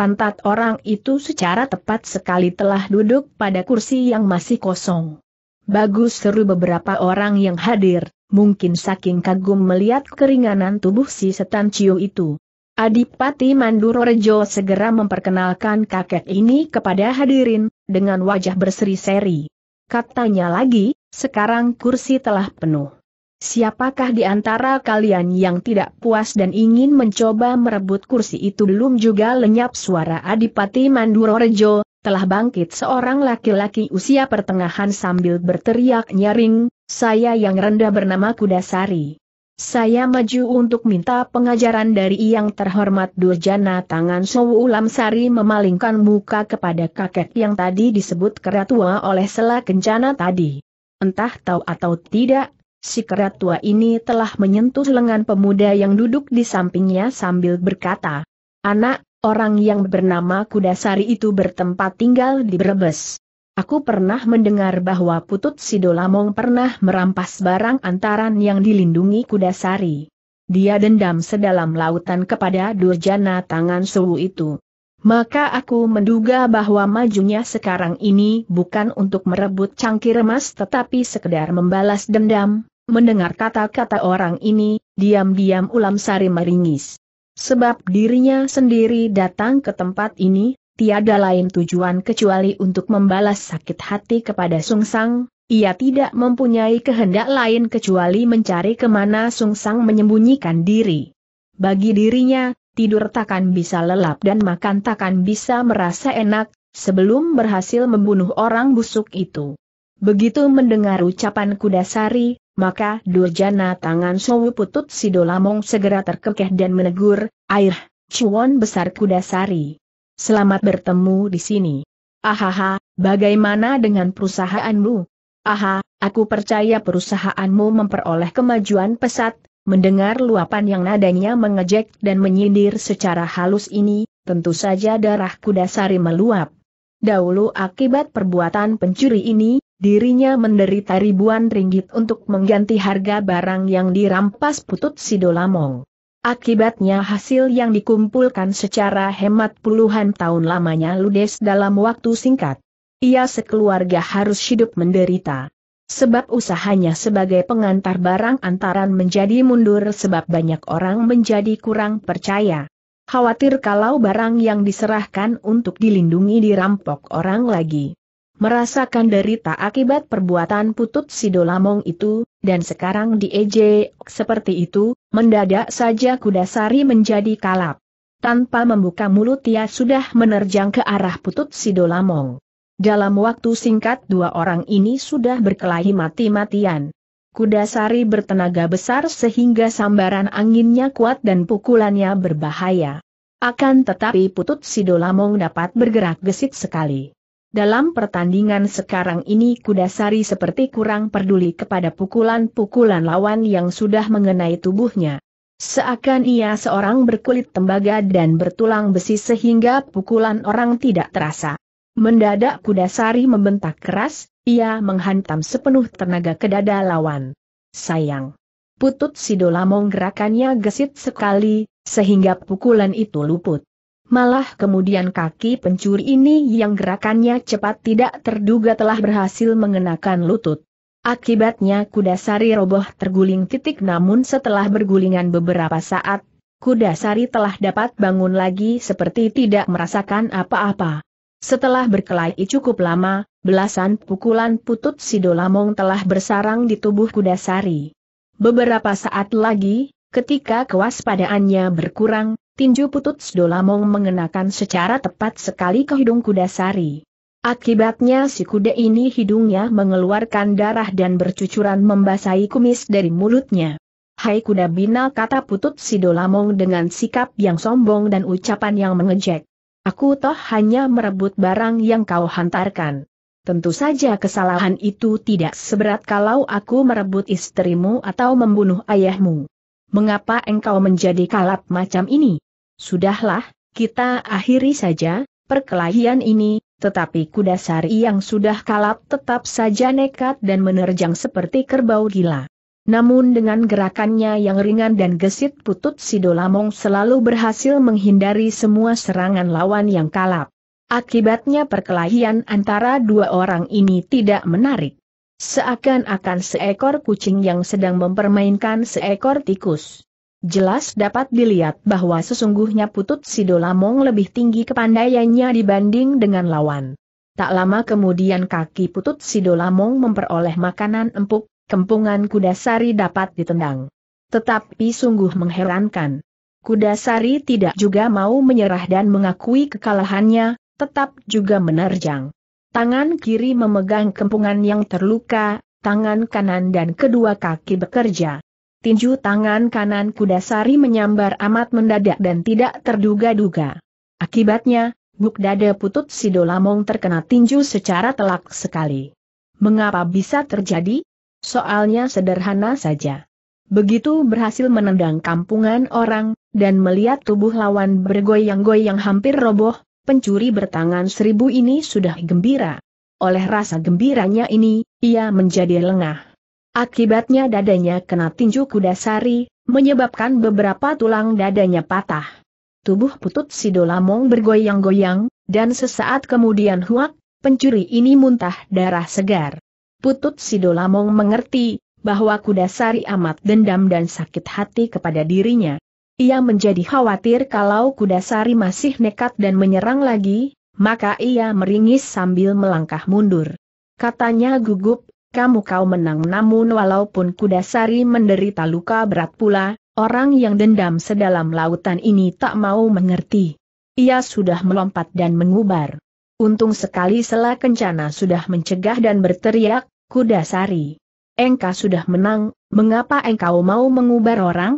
pantat orang itu secara tepat sekali telah duduk pada kursi yang masih kosong. Bagus seru beberapa orang yang hadir, mungkin saking kagum melihat keringanan tubuh si setan Ciu itu. Adipati Mandurorejo segera memperkenalkan kakek ini kepada hadirin, dengan wajah berseri-seri. Katanya lagi, sekarang kursi telah penuh. Siapakah di antara kalian yang tidak puas dan ingin mencoba merebut kursi itu belum juga lenyap suara Adipati Mandurorejo, telah bangkit seorang laki-laki usia pertengahan sambil berteriak nyaring, saya yang rendah bernama Kudasari. Saya maju untuk minta pengajaran dari yang terhormat Durjana tangan Sowu Sari memalingkan muka kepada kakek yang tadi disebut keratua oleh Sela Kencana tadi. Entah tahu atau tidak, si keratua ini telah menyentuh lengan pemuda yang duduk di sampingnya sambil berkata, Anak, Orang yang bernama Kudasari itu bertempat tinggal di Brebes. Aku pernah mendengar bahwa Putut Sidolamong pernah merampas barang antaran yang dilindungi Kudasari. Dia dendam sedalam lautan kepada Durjana tangan suwu itu. Maka aku menduga bahwa majunya sekarang ini bukan untuk merebut cangkir emas tetapi sekedar membalas dendam. Mendengar kata-kata orang ini, diam-diam Ulam Sari meringis. Sebab dirinya sendiri datang ke tempat ini, tiada lain tujuan kecuali untuk membalas sakit hati kepada Sung Sang, ia tidak mempunyai kehendak lain kecuali mencari kemana Sung Sang menyembunyikan diri. Bagi dirinya, tidur takkan bisa lelap dan makan takkan bisa merasa enak, sebelum berhasil membunuh orang busuk itu. Begitu mendengar ucapan Kudasari, maka durjana tangan Sowu Putut Sidolamong segera terkekeh dan menegur, Air, cuan besar kuda sari. Selamat bertemu di sini. Ahaha, bagaimana dengan perusahaanmu? Aha, aku percaya perusahaanmu memperoleh kemajuan pesat, mendengar luapan yang nadanya mengejek dan menyindir secara halus ini, tentu saja darah kuda sari meluap. Dahulu akibat perbuatan pencuri ini, dirinya menderita ribuan ringgit untuk mengganti harga barang yang dirampas putut Sidolamong. Akibatnya hasil yang dikumpulkan secara hemat puluhan tahun lamanya ludes dalam waktu singkat. Ia sekeluarga harus hidup menderita. Sebab usahanya sebagai pengantar barang antaran menjadi mundur sebab banyak orang menjadi kurang percaya. Khawatir kalau barang yang diserahkan untuk dilindungi dirampok orang lagi merasakan derita akibat perbuatan putut Sidolamong itu, dan sekarang di ej seperti itu, mendadak saja Kudasari menjadi kalap. Tanpa membuka mulut ia sudah menerjang ke arah putut Sidolamong. Dalam waktu singkat dua orang ini sudah berkelahi mati-matian. Kudasari bertenaga besar sehingga sambaran anginnya kuat dan pukulannya berbahaya. Akan tetapi putut Sidolamong dapat bergerak gesit sekali. Dalam pertandingan sekarang ini Kudasari seperti kurang peduli kepada pukulan-pukulan lawan yang sudah mengenai tubuhnya. Seakan ia seorang berkulit tembaga dan bertulang besi sehingga pukulan orang tidak terasa. Mendadak Kudasari membentak keras, ia menghantam sepenuh tenaga ke dada lawan. Sayang! Putut Sidolamong gerakannya gesit sekali, sehingga pukulan itu luput. Malah kemudian kaki pencuri ini yang gerakannya cepat tidak terduga telah berhasil mengenakan lutut. Akibatnya kuda sari roboh terguling titik namun setelah bergulingan beberapa saat, kuda sari telah dapat bangun lagi seperti tidak merasakan apa-apa. Setelah berkelahi cukup lama, belasan pukulan putut Sidolamong telah bersarang di tubuh kuda sari. Beberapa saat lagi, ketika kewaspadaannya berkurang, tinju putut Dolamong mengenakan secara tepat sekali ke hidung kuda sari. Akibatnya si kuda ini hidungnya mengeluarkan darah dan bercucuran membasahi kumis dari mulutnya. Hai kuda binal kata putut Sidolamong dengan sikap yang sombong dan ucapan yang mengejek. Aku toh hanya merebut barang yang kau hantarkan. Tentu saja kesalahan itu tidak seberat kalau aku merebut istrimu atau membunuh ayahmu. Mengapa engkau menjadi kalap macam ini? Sudahlah, kita akhiri saja, perkelahian ini, tetapi kuda sari yang sudah kalap tetap saja nekat dan menerjang seperti kerbau gila. Namun dengan gerakannya yang ringan dan gesit putut Sidolamong selalu berhasil menghindari semua serangan lawan yang kalap. Akibatnya perkelahian antara dua orang ini tidak menarik. Seakan-akan seekor kucing yang sedang mempermainkan seekor tikus. Jelas dapat dilihat bahwa sesungguhnya Putut Sidolamong lebih tinggi kepandaiannya dibanding dengan lawan. Tak lama kemudian kaki Putut Sidolamong memperoleh makanan empuk, kempungan sari dapat ditendang. Tetapi sungguh mengherankan. Kuda sari tidak juga mau menyerah dan mengakui kekalahannya, tetap juga menerjang. Tangan kiri memegang kempungan yang terluka, tangan kanan dan kedua kaki bekerja tinju tangan kanan Kudasari menyambar amat mendadak dan tidak terduga-duga. Akibatnya, buk dada putut Sidolamong dolamong terkena tinju secara telak sekali. Mengapa bisa terjadi? Soalnya sederhana saja. Begitu berhasil menendang kampungan orang, dan melihat tubuh lawan bergoyang-goyang hampir roboh, pencuri bertangan seribu ini sudah gembira. Oleh rasa gembiranya ini, ia menjadi lengah. Akibatnya dadanya kena tinju kuda sari, menyebabkan beberapa tulang dadanya patah. Tubuh putut Sidolamong bergoyang-goyang, dan sesaat kemudian huak, pencuri ini muntah darah segar. Putut Sidolamong mengerti, bahwa kuda sari amat dendam dan sakit hati kepada dirinya. Ia menjadi khawatir kalau kuda sari masih nekat dan menyerang lagi, maka ia meringis sambil melangkah mundur. Katanya gugup, kamu kau menang namun walaupun Kudasari menderita luka berat pula, orang yang dendam sedalam lautan ini tak mau mengerti. Ia sudah melompat dan mengubar. Untung sekali Sela Kencana sudah mencegah dan berteriak, Kudasari. Engkau sudah menang, mengapa engkau mau mengubar orang?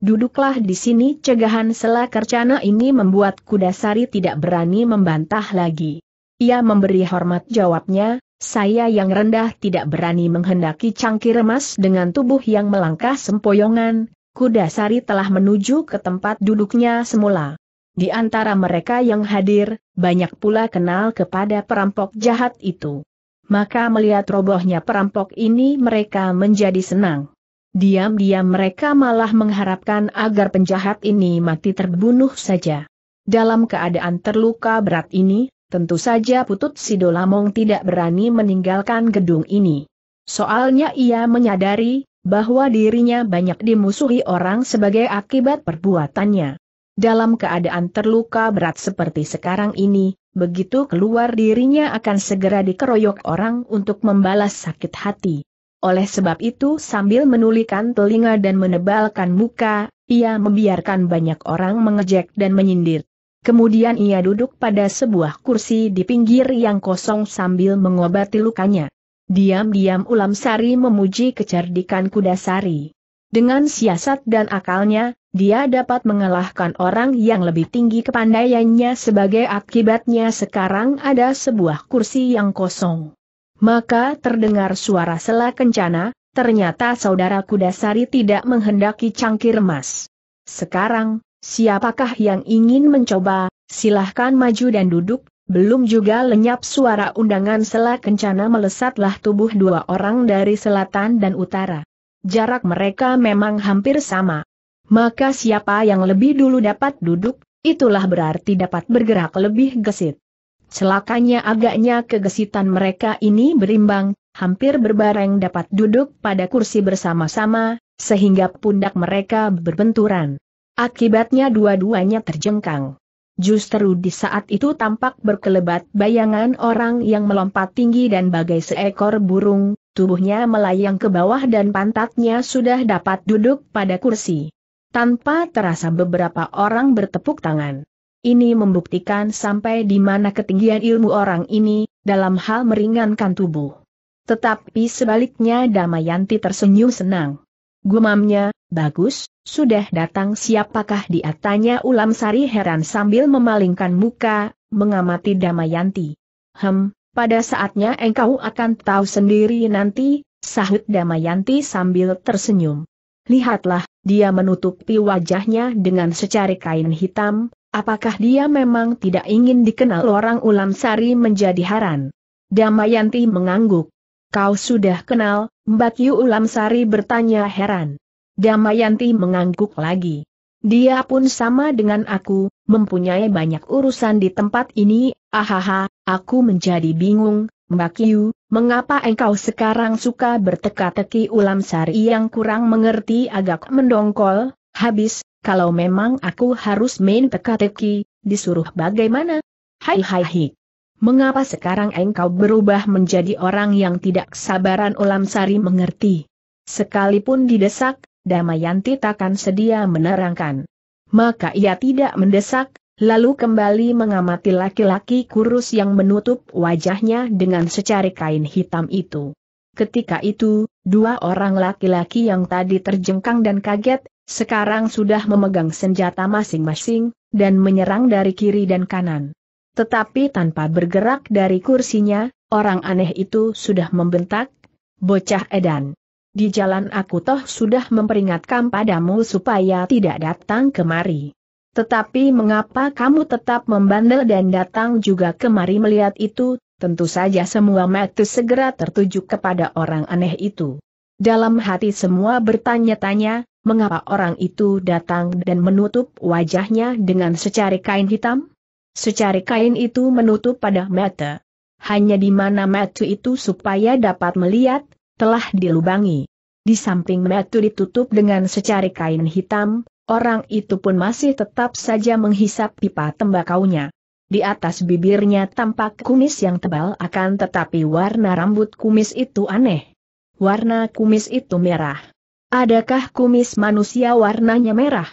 Duduklah di sini cegahan Sela Kencana ini membuat Kudasari tidak berani membantah lagi. Ia memberi hormat jawabnya, saya yang rendah tidak berani menghendaki cangkir emas dengan tubuh yang melangkah sempoyongan, kuda sari telah menuju ke tempat duduknya semula. Di antara mereka yang hadir, banyak pula kenal kepada perampok jahat itu. Maka melihat robohnya perampok ini mereka menjadi senang. Diam-diam mereka malah mengharapkan agar penjahat ini mati terbunuh saja. Dalam keadaan terluka berat ini, Tentu saja Putut Sidolamong tidak berani meninggalkan gedung ini. Soalnya ia menyadari, bahwa dirinya banyak dimusuhi orang sebagai akibat perbuatannya. Dalam keadaan terluka berat seperti sekarang ini, begitu keluar dirinya akan segera dikeroyok orang untuk membalas sakit hati. Oleh sebab itu sambil menulikan telinga dan menebalkan muka, ia membiarkan banyak orang mengejek dan menyindir Kemudian ia duduk pada sebuah kursi di pinggir yang kosong sambil mengobati lukanya. Diam-diam Ulam Sari memuji kecerdikan kuda Sari. Dengan siasat dan akalnya, dia dapat mengalahkan orang yang lebih tinggi kepandaiannya sebagai akibatnya sekarang ada sebuah kursi yang kosong. Maka terdengar suara sela kencana, ternyata saudara kuda Sari tidak menghendaki cangkir emas. Sekarang, Siapakah yang ingin mencoba, silahkan maju dan duduk, belum juga lenyap suara undangan sela kencana melesatlah tubuh dua orang dari selatan dan utara. Jarak mereka memang hampir sama. Maka siapa yang lebih dulu dapat duduk, itulah berarti dapat bergerak lebih gesit. Celakanya agaknya kegesitan mereka ini berimbang, hampir berbareng dapat duduk pada kursi bersama-sama, sehingga pundak mereka berbenturan. Akibatnya dua-duanya terjengkang. Justru di saat itu tampak berkelebat bayangan orang yang melompat tinggi dan bagai seekor burung, tubuhnya melayang ke bawah dan pantatnya sudah dapat duduk pada kursi. Tanpa terasa beberapa orang bertepuk tangan. Ini membuktikan sampai di mana ketinggian ilmu orang ini, dalam hal meringankan tubuh. Tetapi sebaliknya Damayanti tersenyum senang. Gumamnya, bagus, sudah datang siapakah dia tanya Ulam Sari heran sambil memalingkan muka, mengamati Damayanti. Hem, pada saatnya engkau akan tahu sendiri nanti, sahut Damayanti sambil tersenyum. Lihatlah, dia menutupi wajahnya dengan secari kain hitam, apakah dia memang tidak ingin dikenal orang Ulam Sari menjadi heran? Damayanti mengangguk. Kau sudah kenal, Mbak Yu Ulam Sari bertanya heran. Damayanti mengangguk lagi. Dia pun sama dengan aku, mempunyai banyak urusan di tempat ini, ahaha, aku menjadi bingung, Mbak Yu, mengapa engkau sekarang suka berteka-teki ulam sari yang kurang mengerti agak mendongkol, habis, kalau memang aku harus main teka-teki, disuruh bagaimana? Hai hai hai. Mengapa sekarang engkau berubah menjadi orang yang tidak sabaran Ulam Sari mengerti? Sekalipun didesak, Damayanti takkan sedia menerangkan. Maka ia tidak mendesak, lalu kembali mengamati laki-laki kurus yang menutup wajahnya dengan secari kain hitam itu. Ketika itu, dua orang laki-laki yang tadi terjengkang dan kaget, sekarang sudah memegang senjata masing-masing, dan menyerang dari kiri dan kanan. Tetapi tanpa bergerak dari kursinya, orang aneh itu sudah membentak, bocah edan. Di jalan aku toh sudah memperingatkan padamu supaya tidak datang kemari. Tetapi mengapa kamu tetap membandel dan datang juga kemari melihat itu, tentu saja semua mata segera tertuju kepada orang aneh itu. Dalam hati semua bertanya-tanya, mengapa orang itu datang dan menutup wajahnya dengan secari kain hitam? Secari kain itu menutup pada mata. Hanya di mana mata itu supaya dapat melihat, telah dilubangi. Di samping mata ditutup dengan secari kain hitam, orang itu pun masih tetap saja menghisap pipa tembakaunya. Di atas bibirnya tampak kumis yang tebal akan tetapi warna rambut kumis itu aneh. Warna kumis itu merah. Adakah kumis manusia warnanya merah?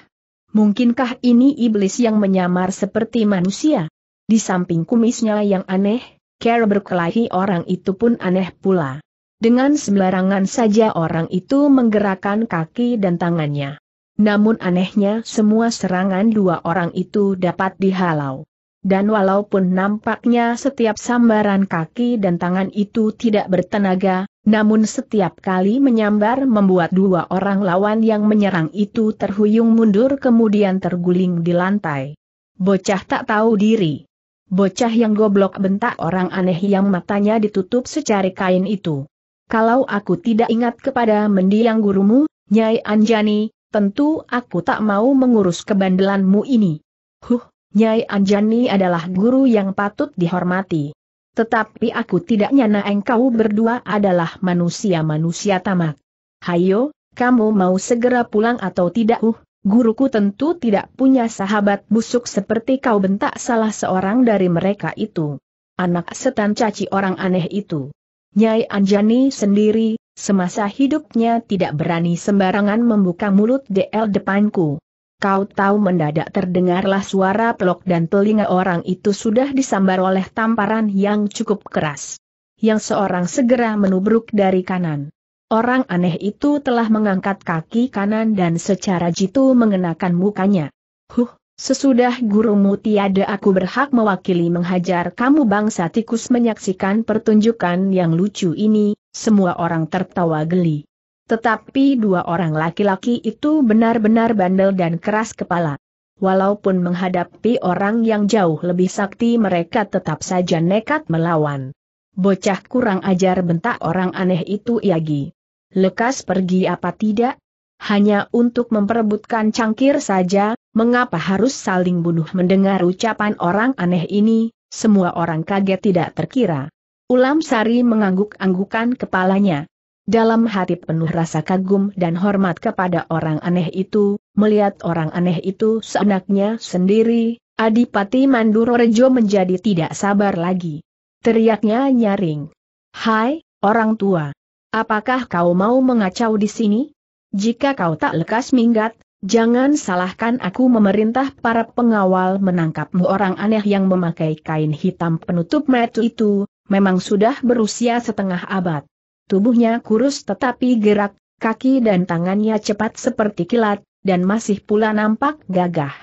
Mungkinkah ini iblis yang menyamar seperti manusia? Di samping kumisnya yang aneh, cara berkelahi orang itu pun aneh pula. Dengan sembarangan saja orang itu menggerakkan kaki dan tangannya. Namun anehnya semua serangan dua orang itu dapat dihalau dan walaupun nampaknya setiap sambaran kaki dan tangan itu tidak bertenaga, namun setiap kali menyambar membuat dua orang lawan yang menyerang itu terhuyung mundur kemudian terguling di lantai. Bocah tak tahu diri. Bocah yang goblok bentak orang aneh yang matanya ditutup secari kain itu. Kalau aku tidak ingat kepada mendiang gurumu, Nyai Anjani, tentu aku tak mau mengurus kebandelanmu ini. Huh, Nyai Anjani adalah guru yang patut dihormati. Tetapi aku tidak nyana engkau berdua adalah manusia-manusia tamak. Hayo, kamu mau segera pulang atau tidak? Uh, guruku tentu tidak punya sahabat busuk seperti kau bentak salah seorang dari mereka itu. Anak setan caci orang aneh itu. Nyai Anjani sendiri, semasa hidupnya tidak berani sembarangan membuka mulut DL depanku. Kau tahu mendadak terdengarlah suara pelok dan telinga orang itu sudah disambar oleh tamparan yang cukup keras. Yang seorang segera menubruk dari kanan. Orang aneh itu telah mengangkat kaki kanan dan secara jitu mengenakan mukanya. Huh, sesudah gurumu tiada aku berhak mewakili menghajar kamu bangsa tikus menyaksikan pertunjukan yang lucu ini, semua orang tertawa geli. Tetapi dua orang laki-laki itu benar-benar bandel dan keras kepala. Walaupun menghadapi orang yang jauh lebih sakti mereka tetap saja nekat melawan. Bocah kurang ajar bentak orang aneh itu Yagi. Lekas pergi apa tidak? Hanya untuk memperebutkan cangkir saja, mengapa harus saling bunuh mendengar ucapan orang aneh ini, semua orang kaget tidak terkira. Ulam Sari mengangguk-anggukan kepalanya. Dalam hati penuh rasa kagum dan hormat kepada orang aneh itu, melihat orang aneh itu seenaknya sendiri, Adipati Mandurorejo menjadi tidak sabar lagi. Teriaknya nyaring. Hai, orang tua. Apakah kau mau mengacau di sini? Jika kau tak lekas minggat, jangan salahkan aku memerintah para pengawal menangkapmu orang aneh yang memakai kain hitam penutup metu itu, memang sudah berusia setengah abad. Tubuhnya kurus tetapi gerak, kaki dan tangannya cepat seperti kilat, dan masih pula nampak gagah.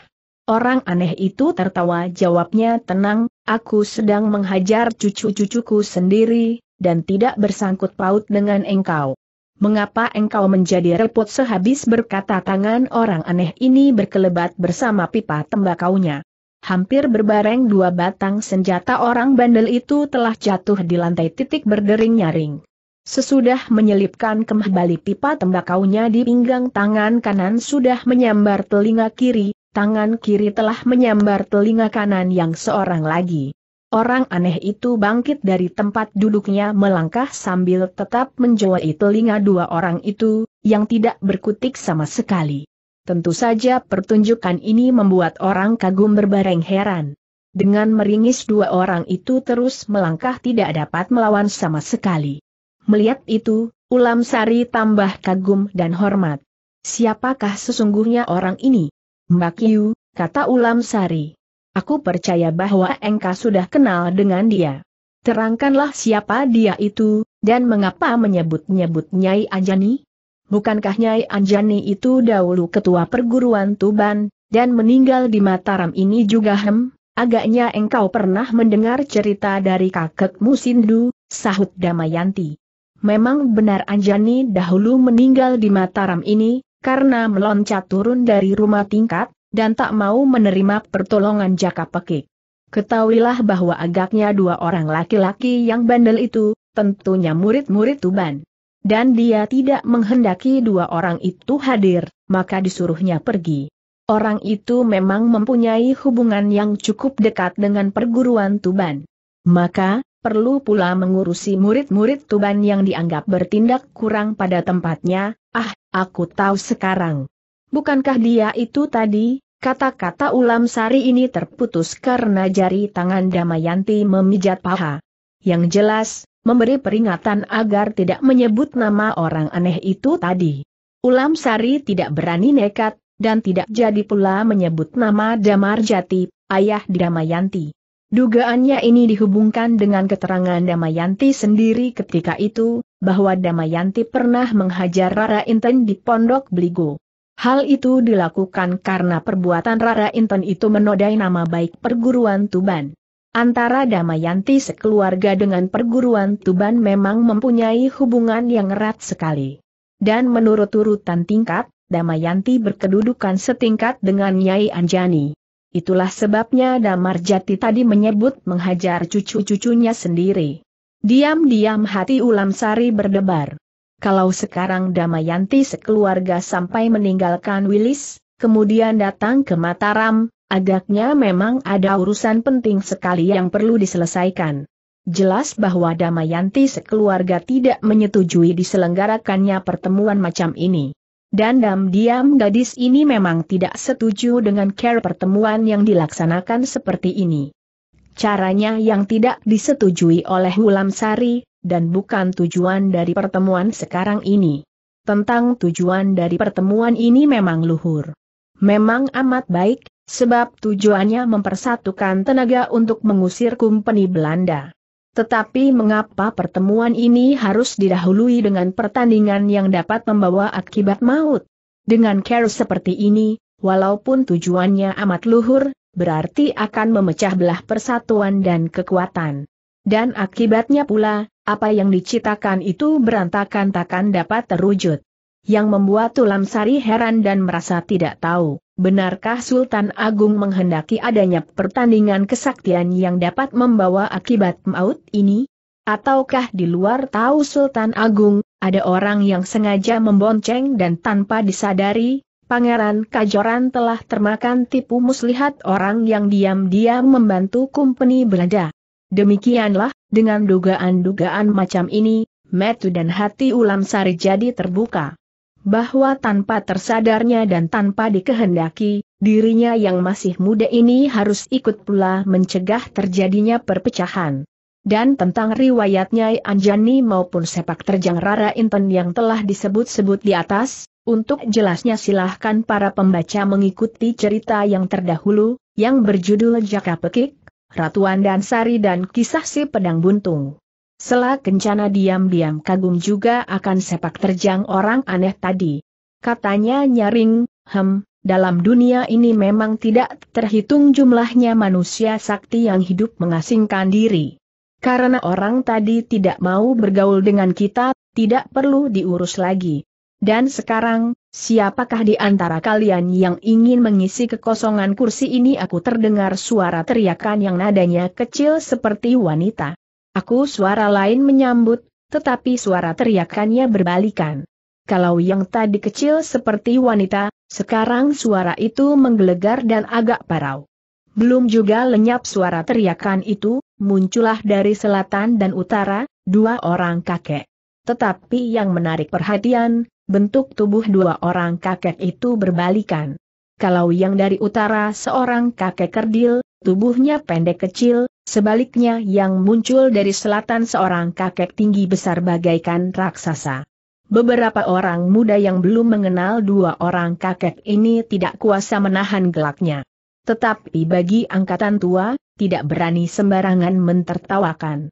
Orang aneh itu tertawa jawabnya tenang, aku sedang menghajar cucu-cucuku sendiri, dan tidak bersangkut paut dengan engkau. Mengapa engkau menjadi repot sehabis berkata tangan orang aneh ini berkelebat bersama pipa tembakaunya. Hampir berbareng dua batang senjata orang bandel itu telah jatuh di lantai titik berdering-nyaring. Sesudah menyelipkan kembali pipa tembakaunya di pinggang tangan kanan sudah menyambar telinga kiri, tangan kiri telah menyambar telinga kanan yang seorang lagi. Orang aneh itu bangkit dari tempat duduknya melangkah sambil tetap menjual telinga dua orang itu, yang tidak berkutik sama sekali. Tentu saja pertunjukan ini membuat orang kagum berbareng heran. Dengan meringis dua orang itu terus melangkah tidak dapat melawan sama sekali. Melihat itu, Ulam Sari tambah kagum dan hormat. Siapakah sesungguhnya orang ini? Mbak Yu, kata Ulam Sari. Aku percaya bahwa engkau sudah kenal dengan dia. Terangkanlah siapa dia itu, dan mengapa menyebut-nyebut Nyai Anjani? Bukankah Nyai Anjani itu dahulu ketua perguruan Tuban, dan meninggal di Mataram ini juga hem? Agaknya engkau pernah mendengar cerita dari kakekmu Sindu, sahut Damayanti. Memang benar Anjani dahulu meninggal di Mataram ini, karena meloncat turun dari rumah tingkat, dan tak mau menerima pertolongan jaka pekik. Ketahuilah bahwa agaknya dua orang laki-laki yang bandel itu, tentunya murid-murid Tuban. Dan dia tidak menghendaki dua orang itu hadir, maka disuruhnya pergi. Orang itu memang mempunyai hubungan yang cukup dekat dengan perguruan Tuban. Maka, perlu pula mengurusi murid-murid Tuban yang dianggap bertindak kurang pada tempatnya, ah, aku tahu sekarang. Bukankah dia itu tadi, kata-kata ulam sari ini terputus karena jari tangan Damayanti memijat paha. Yang jelas, memberi peringatan agar tidak menyebut nama orang aneh itu tadi. Ulam sari tidak berani nekat, dan tidak jadi pula menyebut nama Damar ayah Damayanti. Dugaannya ini dihubungkan dengan keterangan Damayanti sendiri ketika itu, bahwa Damayanti pernah menghajar Rara Inten di Pondok Beligo. Hal itu dilakukan karena perbuatan Rara Inten itu menodai nama baik perguruan Tuban. Antara Damayanti sekeluarga dengan perguruan Tuban memang mempunyai hubungan yang erat sekali. Dan menurut urutan tingkat, Damayanti berkedudukan setingkat dengan Nyai Anjani. Itulah sebabnya Damar Jati tadi menyebut menghajar cucu-cucunya sendiri. Diam-diam hati Ulam Sari berdebar. Kalau sekarang Damayanti sekeluarga sampai meninggalkan Wilis, kemudian datang ke Mataram, agaknya memang ada urusan penting sekali yang perlu diselesaikan. Jelas bahwa Damayanti sekeluarga tidak menyetujui diselenggarakannya pertemuan macam ini. Dan diam-diam gadis ini memang tidak setuju dengan care pertemuan yang dilaksanakan seperti ini. Caranya yang tidak disetujui oleh Hulam Sari, dan bukan tujuan dari pertemuan sekarang ini. Tentang tujuan dari pertemuan ini memang luhur. Memang amat baik, sebab tujuannya mempersatukan tenaga untuk mengusir kumpeni Belanda. Tetapi mengapa pertemuan ini harus didahului dengan pertandingan yang dapat membawa akibat maut? Dengan care seperti ini, walaupun tujuannya amat luhur, berarti akan memecah belah persatuan dan kekuatan. Dan akibatnya pula, apa yang dicitakan itu berantakan takkan dapat terwujud. Yang membuat Tulam Sari heran dan merasa tidak tahu benarkah Sultan Agung menghendaki adanya pertandingan kesaktian yang dapat membawa akibat maut ini? Ataukah di luar tahu Sultan Agung, ada orang yang sengaja membonceng dan tanpa disadari, Pangeran Kajoran telah termakan tipu muslihat orang yang diam-diam membantu kumpeni Belanda. Demikianlah, dengan dugaan-dugaan macam ini, metu dan hati ulam sari jadi terbuka bahwa tanpa tersadarnya dan tanpa dikehendaki, dirinya yang masih muda ini harus ikut pula mencegah terjadinya perpecahan. Dan tentang riwayatnya Anjani maupun sepak terjang Rara Inten yang telah disebut-sebut di atas, untuk jelasnya silahkan para pembaca mengikuti cerita yang terdahulu, yang berjudul Jaka Pekik, Ratuan dan Sari dan Kisah Si Pedang Buntung. Sela Kencana diam-diam kagum juga akan sepak terjang orang aneh tadi. Katanya nyaring, hem, dalam dunia ini memang tidak terhitung jumlahnya manusia sakti yang hidup mengasingkan diri. Karena orang tadi tidak mau bergaul dengan kita, tidak perlu diurus lagi. Dan sekarang, siapakah di antara kalian yang ingin mengisi kekosongan kursi ini? Aku terdengar suara teriakan yang nadanya kecil seperti wanita. Aku suara lain menyambut, tetapi suara teriakannya berbalikan. Kalau yang tadi kecil seperti wanita, sekarang suara itu menggelegar dan agak parau. Belum juga lenyap suara teriakan itu, muncullah dari selatan dan utara, dua orang kakek. Tetapi yang menarik perhatian, bentuk tubuh dua orang kakek itu berbalikan. Kalau yang dari utara seorang kakek kerdil, tubuhnya pendek kecil, sebaliknya yang muncul dari selatan seorang kakek tinggi besar bagaikan raksasa. Beberapa orang muda yang belum mengenal dua orang kakek ini tidak kuasa menahan gelaknya. Tetapi bagi angkatan tua, tidak berani sembarangan mentertawakan.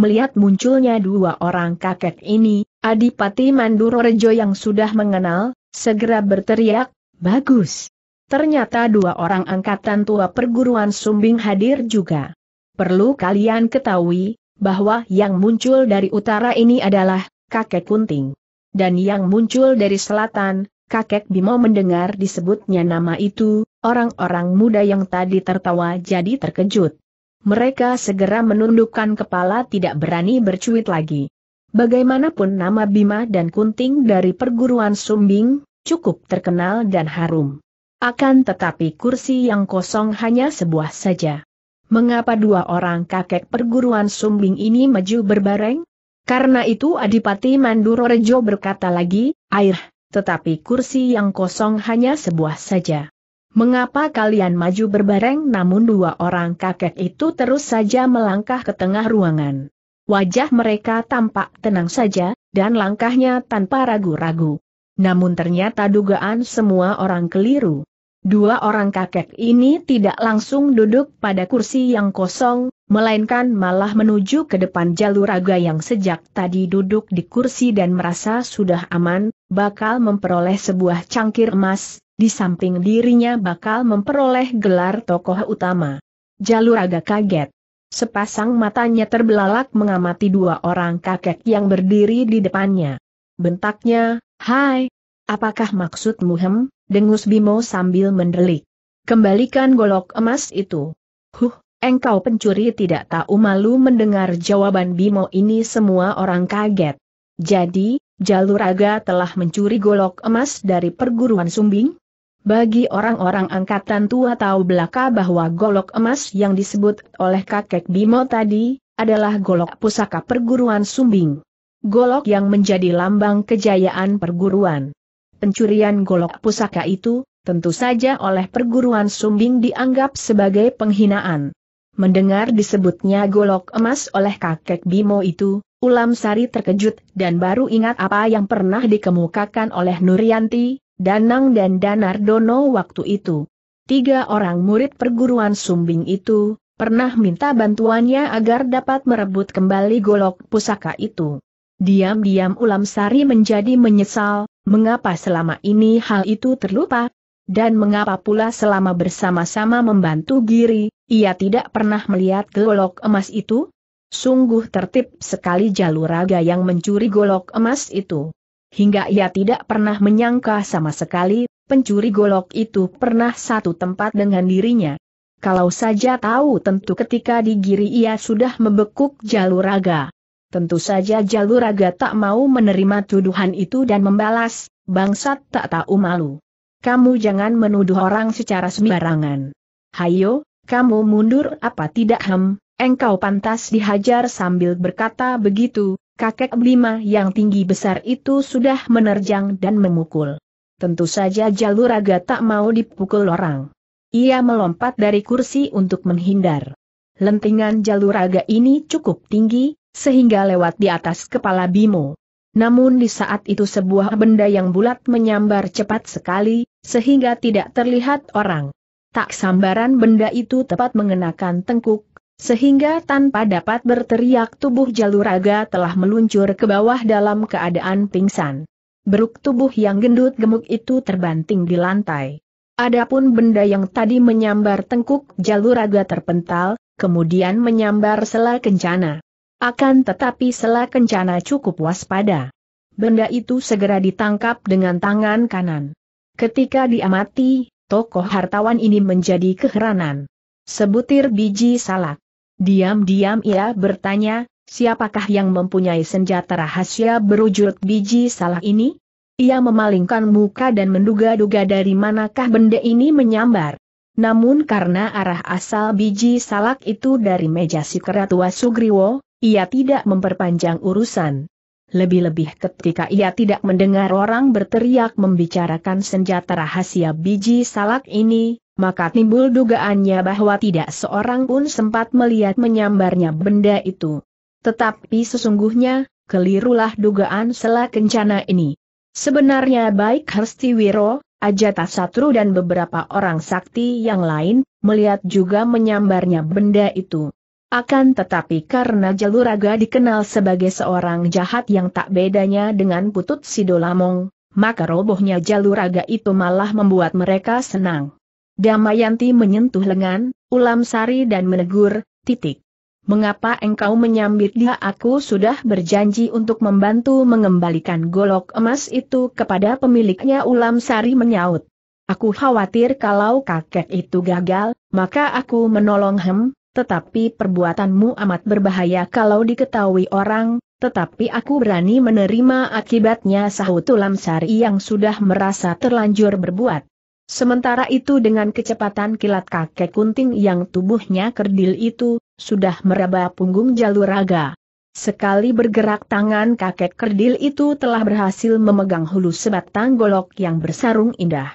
Melihat munculnya dua orang kakek ini, Adipati Mandurorejo yang sudah mengenal, segera berteriak, Bagus! Ternyata dua orang angkatan tua perguruan Sumbing hadir juga. Perlu kalian ketahui, bahwa yang muncul dari utara ini adalah kakek kunting. Dan yang muncul dari selatan, kakek Bimo mendengar disebutnya nama itu, orang-orang muda yang tadi tertawa jadi terkejut. Mereka segera menundukkan kepala tidak berani bercuit lagi. Bagaimanapun nama Bima dan Kunting dari perguruan Sumbing, cukup terkenal dan harum. Akan tetapi kursi yang kosong hanya sebuah saja. Mengapa dua orang kakek perguruan sumbing ini maju berbareng? Karena itu Adipati Mandurorejo berkata lagi, air, tetapi kursi yang kosong hanya sebuah saja. Mengapa kalian maju berbareng namun dua orang kakek itu terus saja melangkah ke tengah ruangan? Wajah mereka tampak tenang saja, dan langkahnya tanpa ragu-ragu. Namun ternyata dugaan semua orang keliru. Dua orang kakek ini tidak langsung duduk pada kursi yang kosong, melainkan malah menuju ke depan jalur raga yang sejak tadi duduk di kursi dan merasa sudah aman, bakal memperoleh sebuah cangkir emas, di samping dirinya bakal memperoleh gelar tokoh utama. Jalur raga kaget. Sepasang matanya terbelalak mengamati dua orang kakek yang berdiri di depannya. Bentaknya, Hai, Apakah maksudmu hem? Dengus Bimo sambil mendelik. Kembalikan golok emas itu. Huh, engkau pencuri tidak tahu malu mendengar jawaban Bimo ini semua orang kaget. Jadi, Jaluraga telah mencuri golok emas dari perguruan sumbing? Bagi orang-orang angkatan tua tahu belaka bahwa golok emas yang disebut oleh kakek Bimo tadi, adalah golok pusaka perguruan sumbing. Golok yang menjadi lambang kejayaan perguruan pencurian golok pusaka itu, tentu saja oleh perguruan sumbing dianggap sebagai penghinaan. Mendengar disebutnya golok emas oleh kakek Bimo itu, Ulam Sari terkejut dan baru ingat apa yang pernah dikemukakan oleh Nurianti, Danang dan Danardono waktu itu. Tiga orang murid perguruan sumbing itu, pernah minta bantuannya agar dapat merebut kembali golok pusaka itu. Diam-diam Ulam Sari menjadi menyesal, Mengapa selama ini hal itu terlupa? Dan mengapa pula selama bersama-sama membantu Giri, ia tidak pernah melihat golok emas itu? Sungguh tertib sekali jalur raga yang mencuri golok emas itu. Hingga ia tidak pernah menyangka sama sekali, pencuri golok itu pernah satu tempat dengan dirinya. Kalau saja tahu tentu ketika di Giri ia sudah membekuk jalur raga. Tentu saja Jaluraga tak mau menerima tuduhan itu dan membalas, bangsat tak tahu malu. Kamu jangan menuduh orang secara sembarangan. Hayo, kamu mundur apa tidak hem, engkau pantas dihajar sambil berkata begitu, kakek lima yang tinggi besar itu sudah menerjang dan memukul. Tentu saja Jaluraga tak mau dipukul orang. Ia melompat dari kursi untuk menghindar. Lentingan Jaluraga ini cukup tinggi, sehingga lewat di atas kepala Bimo. Namun di saat itu sebuah benda yang bulat menyambar cepat sekali, sehingga tidak terlihat orang. Tak sambaran benda itu tepat mengenakan tengkuk, sehingga tanpa dapat berteriak tubuh Jaluraga telah meluncur ke bawah dalam keadaan pingsan. Beruk tubuh yang gendut gemuk itu terbanting di lantai. Adapun benda yang tadi menyambar tengkuk Jaluraga terpental, kemudian menyambar sela kencana. Akan tetapi Sela Kencana cukup waspada. Benda itu segera ditangkap dengan tangan kanan. Ketika diamati, tokoh hartawan ini menjadi keheranan. Sebutir biji salak. Diam-diam ia bertanya, siapakah yang mempunyai senjata rahasia berujud biji salak ini? Ia memalingkan muka dan menduga-duga dari manakah benda ini menyambar. Namun karena arah asal biji salak itu dari meja si keratua Sugriwo, ia tidak memperpanjang urusan. Lebih-lebih ketika ia tidak mendengar orang berteriak membicarakan senjata rahasia biji salak ini, maka timbul dugaannya bahwa tidak seorang pun sempat melihat menyambarnya benda itu. Tetapi sesungguhnya, kelirulah dugaan sela kencana ini. Sebenarnya baik Wiro, Ajata Satru dan beberapa orang sakti yang lain, melihat juga menyambarnya benda itu. Akan tetapi karena Jaluraga dikenal sebagai seorang jahat yang tak bedanya dengan Putut Sidolamong, maka robohnya Jaluraga itu malah membuat mereka senang. Damayanti menyentuh lengan, ulam sari dan menegur, titik. Mengapa engkau menyambit dia aku sudah berjanji untuk membantu mengembalikan golok emas itu kepada pemiliknya ulam sari menyaut. Aku khawatir kalau kakek itu gagal, maka aku menolong hem, tetapi perbuatanmu amat berbahaya kalau diketahui orang, tetapi aku berani menerima akibatnya sahut tulam sari yang sudah merasa terlanjur berbuat. Sementara itu dengan kecepatan kilat kakek kunting yang tubuhnya kerdil itu, sudah meraba punggung jalur raga. Sekali bergerak tangan kakek kerdil itu telah berhasil memegang hulu sebatang golok yang bersarung indah.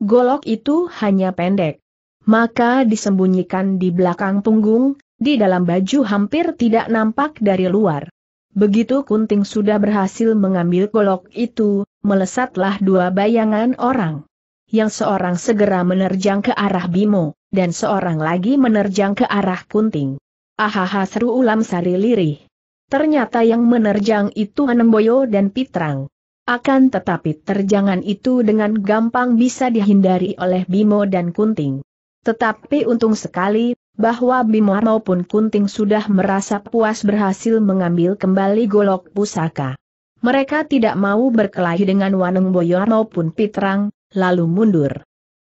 Golok itu hanya pendek, maka disembunyikan di belakang punggung, di dalam baju hampir tidak nampak dari luar. Begitu Kunting sudah berhasil mengambil golok itu, melesatlah dua bayangan orang. Yang seorang segera menerjang ke arah Bimo, dan seorang lagi menerjang ke arah Kunting. Ahaha seru ulam sari lirih. Ternyata yang menerjang itu Anemboyo dan Pitrang. Akan tetapi terjangan itu dengan gampang bisa dihindari oleh Bimo dan Kunting. Tetapi untung sekali, bahwa Bimo maupun Kunting sudah merasa puas berhasil mengambil kembali golok pusaka. Mereka tidak mau berkelahi dengan Waneng Boyo maupun Pitrang, lalu mundur.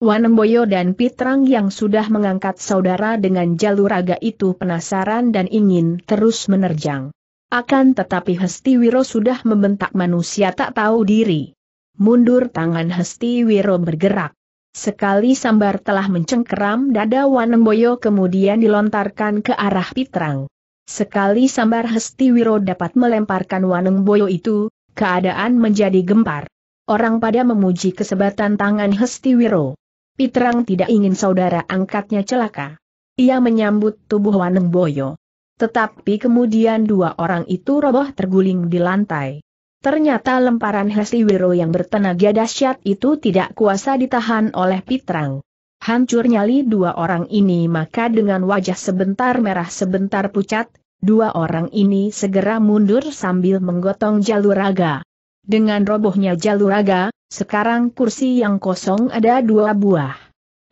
Waneng Boyo dan Pitrang yang sudah mengangkat saudara dengan jalur raga itu penasaran dan ingin terus menerjang. Akan tetapi Hestiwiro sudah membentak manusia tak tahu diri. Mundur tangan Hestiwiro bergerak. Sekali sambar telah mencengkeram dada Wanengboyo kemudian dilontarkan ke arah Pitrang. Sekali sambar Hestiwiro dapat melemparkan Wanengboyo itu, keadaan menjadi gempar. Orang pada memuji kesebatan tangan Hestiwiro. Pitrang tidak ingin saudara angkatnya celaka. Ia menyambut tubuh Wanengboyo. Tetapi kemudian dua orang itu roboh terguling di lantai. Ternyata lemparan Wiro yang bertenaga dahsyat itu tidak kuasa ditahan oleh Pitrang. Hancur nyali dua orang ini maka dengan wajah sebentar merah sebentar pucat, dua orang ini segera mundur sambil menggotong jalur raga. Dengan robohnya jalur raga, sekarang kursi yang kosong ada dua buah.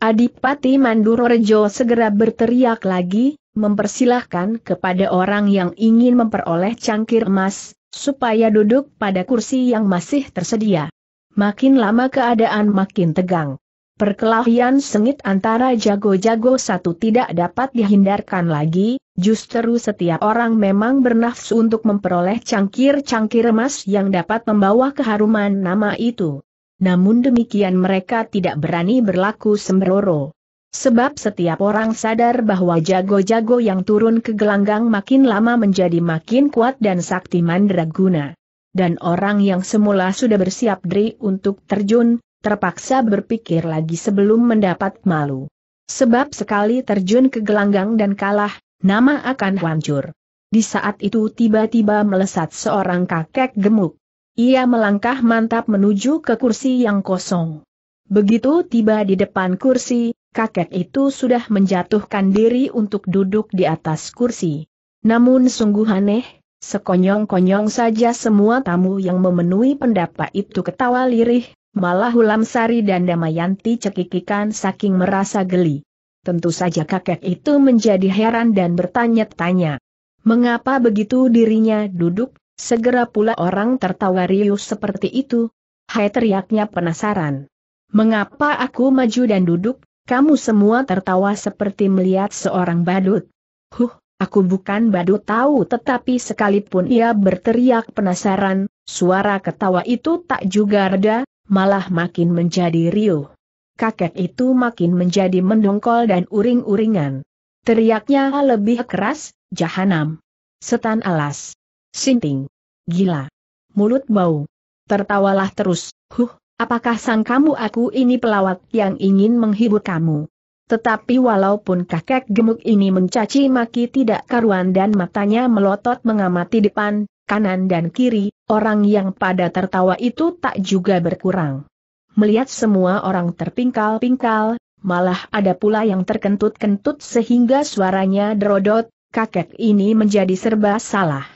Adipati Mandurorejo segera berteriak lagi, mempersilahkan kepada orang yang ingin memperoleh cangkir emas, supaya duduk pada kursi yang masih tersedia. Makin lama keadaan makin tegang. Perkelahian sengit antara jago-jago satu tidak dapat dihindarkan lagi, justru setiap orang memang bernafsu untuk memperoleh cangkir-cangkir emas yang dapat membawa keharuman nama itu. Namun demikian mereka tidak berani berlaku sembroro. Sebab setiap orang sadar bahwa jago-jago yang turun ke gelanggang makin lama menjadi makin kuat dan sakti mandraguna. Dan orang yang semula sudah bersiap diri untuk terjun, terpaksa berpikir lagi sebelum mendapat malu. Sebab sekali terjun ke gelanggang dan kalah, nama akan hancur. Di saat itu tiba-tiba melesat seorang kakek gemuk. Ia melangkah mantap menuju ke kursi yang kosong. Begitu tiba di depan kursi, kakek itu sudah menjatuhkan diri untuk duduk di atas kursi. Namun sungguh aneh, sekonyong-konyong saja semua tamu yang memenuhi pendapat itu ketawa lirih, malah Sari dan Damayanti cekikikan saking merasa geli. Tentu saja kakek itu menjadi heran dan bertanya-tanya. Mengapa begitu dirinya duduk, segera pula orang tertawa riuh seperti itu? Hai teriaknya penasaran. Mengapa aku maju dan duduk, kamu semua tertawa seperti melihat seorang badut. Huh, aku bukan badut tahu tetapi sekalipun ia berteriak penasaran, suara ketawa itu tak juga reda, malah makin menjadi riuh. Kakek itu makin menjadi mendongkol dan uring-uringan. Teriaknya lebih keras, jahanam. Setan alas. Sinting. Gila. Mulut bau. Tertawalah terus, huh, Apakah sang kamu aku ini pelawat yang ingin menghibur kamu? Tetapi walaupun kakek gemuk ini mencaci maki tidak karuan dan matanya melotot mengamati depan, kanan dan kiri, orang yang pada tertawa itu tak juga berkurang. Melihat semua orang terpingkal-pingkal, malah ada pula yang terkentut-kentut sehingga suaranya derodot, kakek ini menjadi serba salah.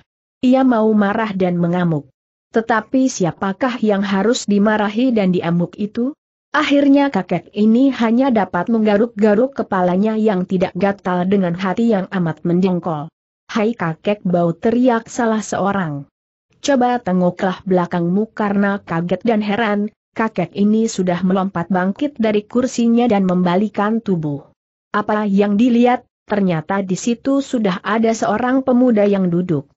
Ia mau marah dan mengamuk. Tetapi siapakah yang harus dimarahi dan diamuk itu? Akhirnya kakek ini hanya dapat menggaruk-garuk kepalanya yang tidak gatal dengan hati yang amat mendengkol. Hai kakek bau teriak salah seorang. Coba tengoklah belakangmu karena kaget dan heran, kakek ini sudah melompat bangkit dari kursinya dan membalikan tubuh. Apa yang dilihat, ternyata di situ sudah ada seorang pemuda yang duduk.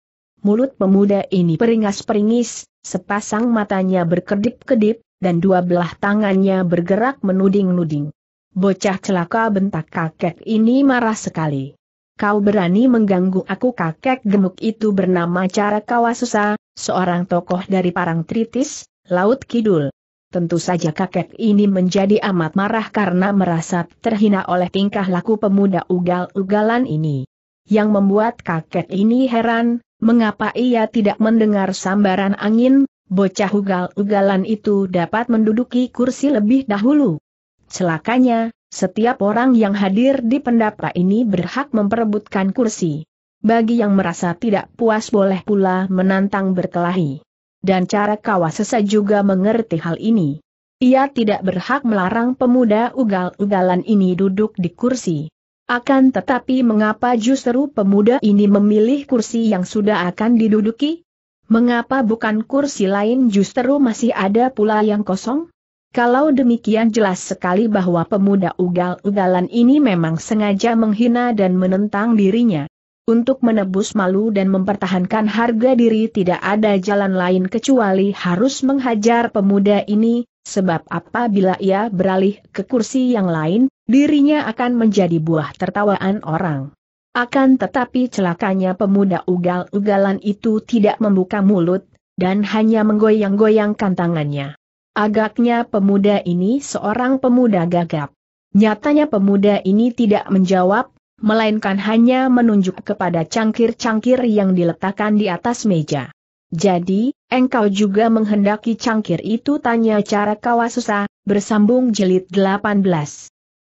Mulut pemuda ini peringas-peringis, sepasang matanya berkedip-kedip, dan dua belah tangannya bergerak menuding-nuding. Bocah celaka bentak kakek ini marah sekali. Kau berani mengganggu aku kakek gemuk itu bernama Cara Kawasusa, seorang tokoh dari Parang Tritis, Laut Kidul. Tentu saja kakek ini menjadi amat marah karena merasa terhina oleh tingkah laku pemuda ugal-ugalan ini. Yang membuat kakek ini heran, Mengapa ia tidak mendengar sambaran angin, bocah ugal-ugalan itu dapat menduduki kursi lebih dahulu? Celakanya, setiap orang yang hadir di pendapa ini berhak memperebutkan kursi. Bagi yang merasa tidak puas boleh pula menantang berkelahi. Dan cara kawasesa juga mengerti hal ini. Ia tidak berhak melarang pemuda ugal-ugalan ini duduk di kursi. Akan tetapi mengapa justru pemuda ini memilih kursi yang sudah akan diduduki? Mengapa bukan kursi lain justru masih ada pula yang kosong? Kalau demikian jelas sekali bahwa pemuda ugal-ugalan ini memang sengaja menghina dan menentang dirinya. Untuk menebus malu dan mempertahankan harga diri tidak ada jalan lain kecuali harus menghajar pemuda ini, sebab apabila ia beralih ke kursi yang lain, dirinya akan menjadi buah tertawaan orang. Akan tetapi celakanya pemuda ugal-ugalan itu tidak membuka mulut, dan hanya menggoyang-goyangkan tangannya. Agaknya pemuda ini seorang pemuda gagap. Nyatanya pemuda ini tidak menjawab, melainkan hanya menunjuk kepada cangkir-cangkir yang diletakkan di atas meja. Jadi, engkau juga menghendaki cangkir itu tanya cara kawasusah, bersambung jelit 18.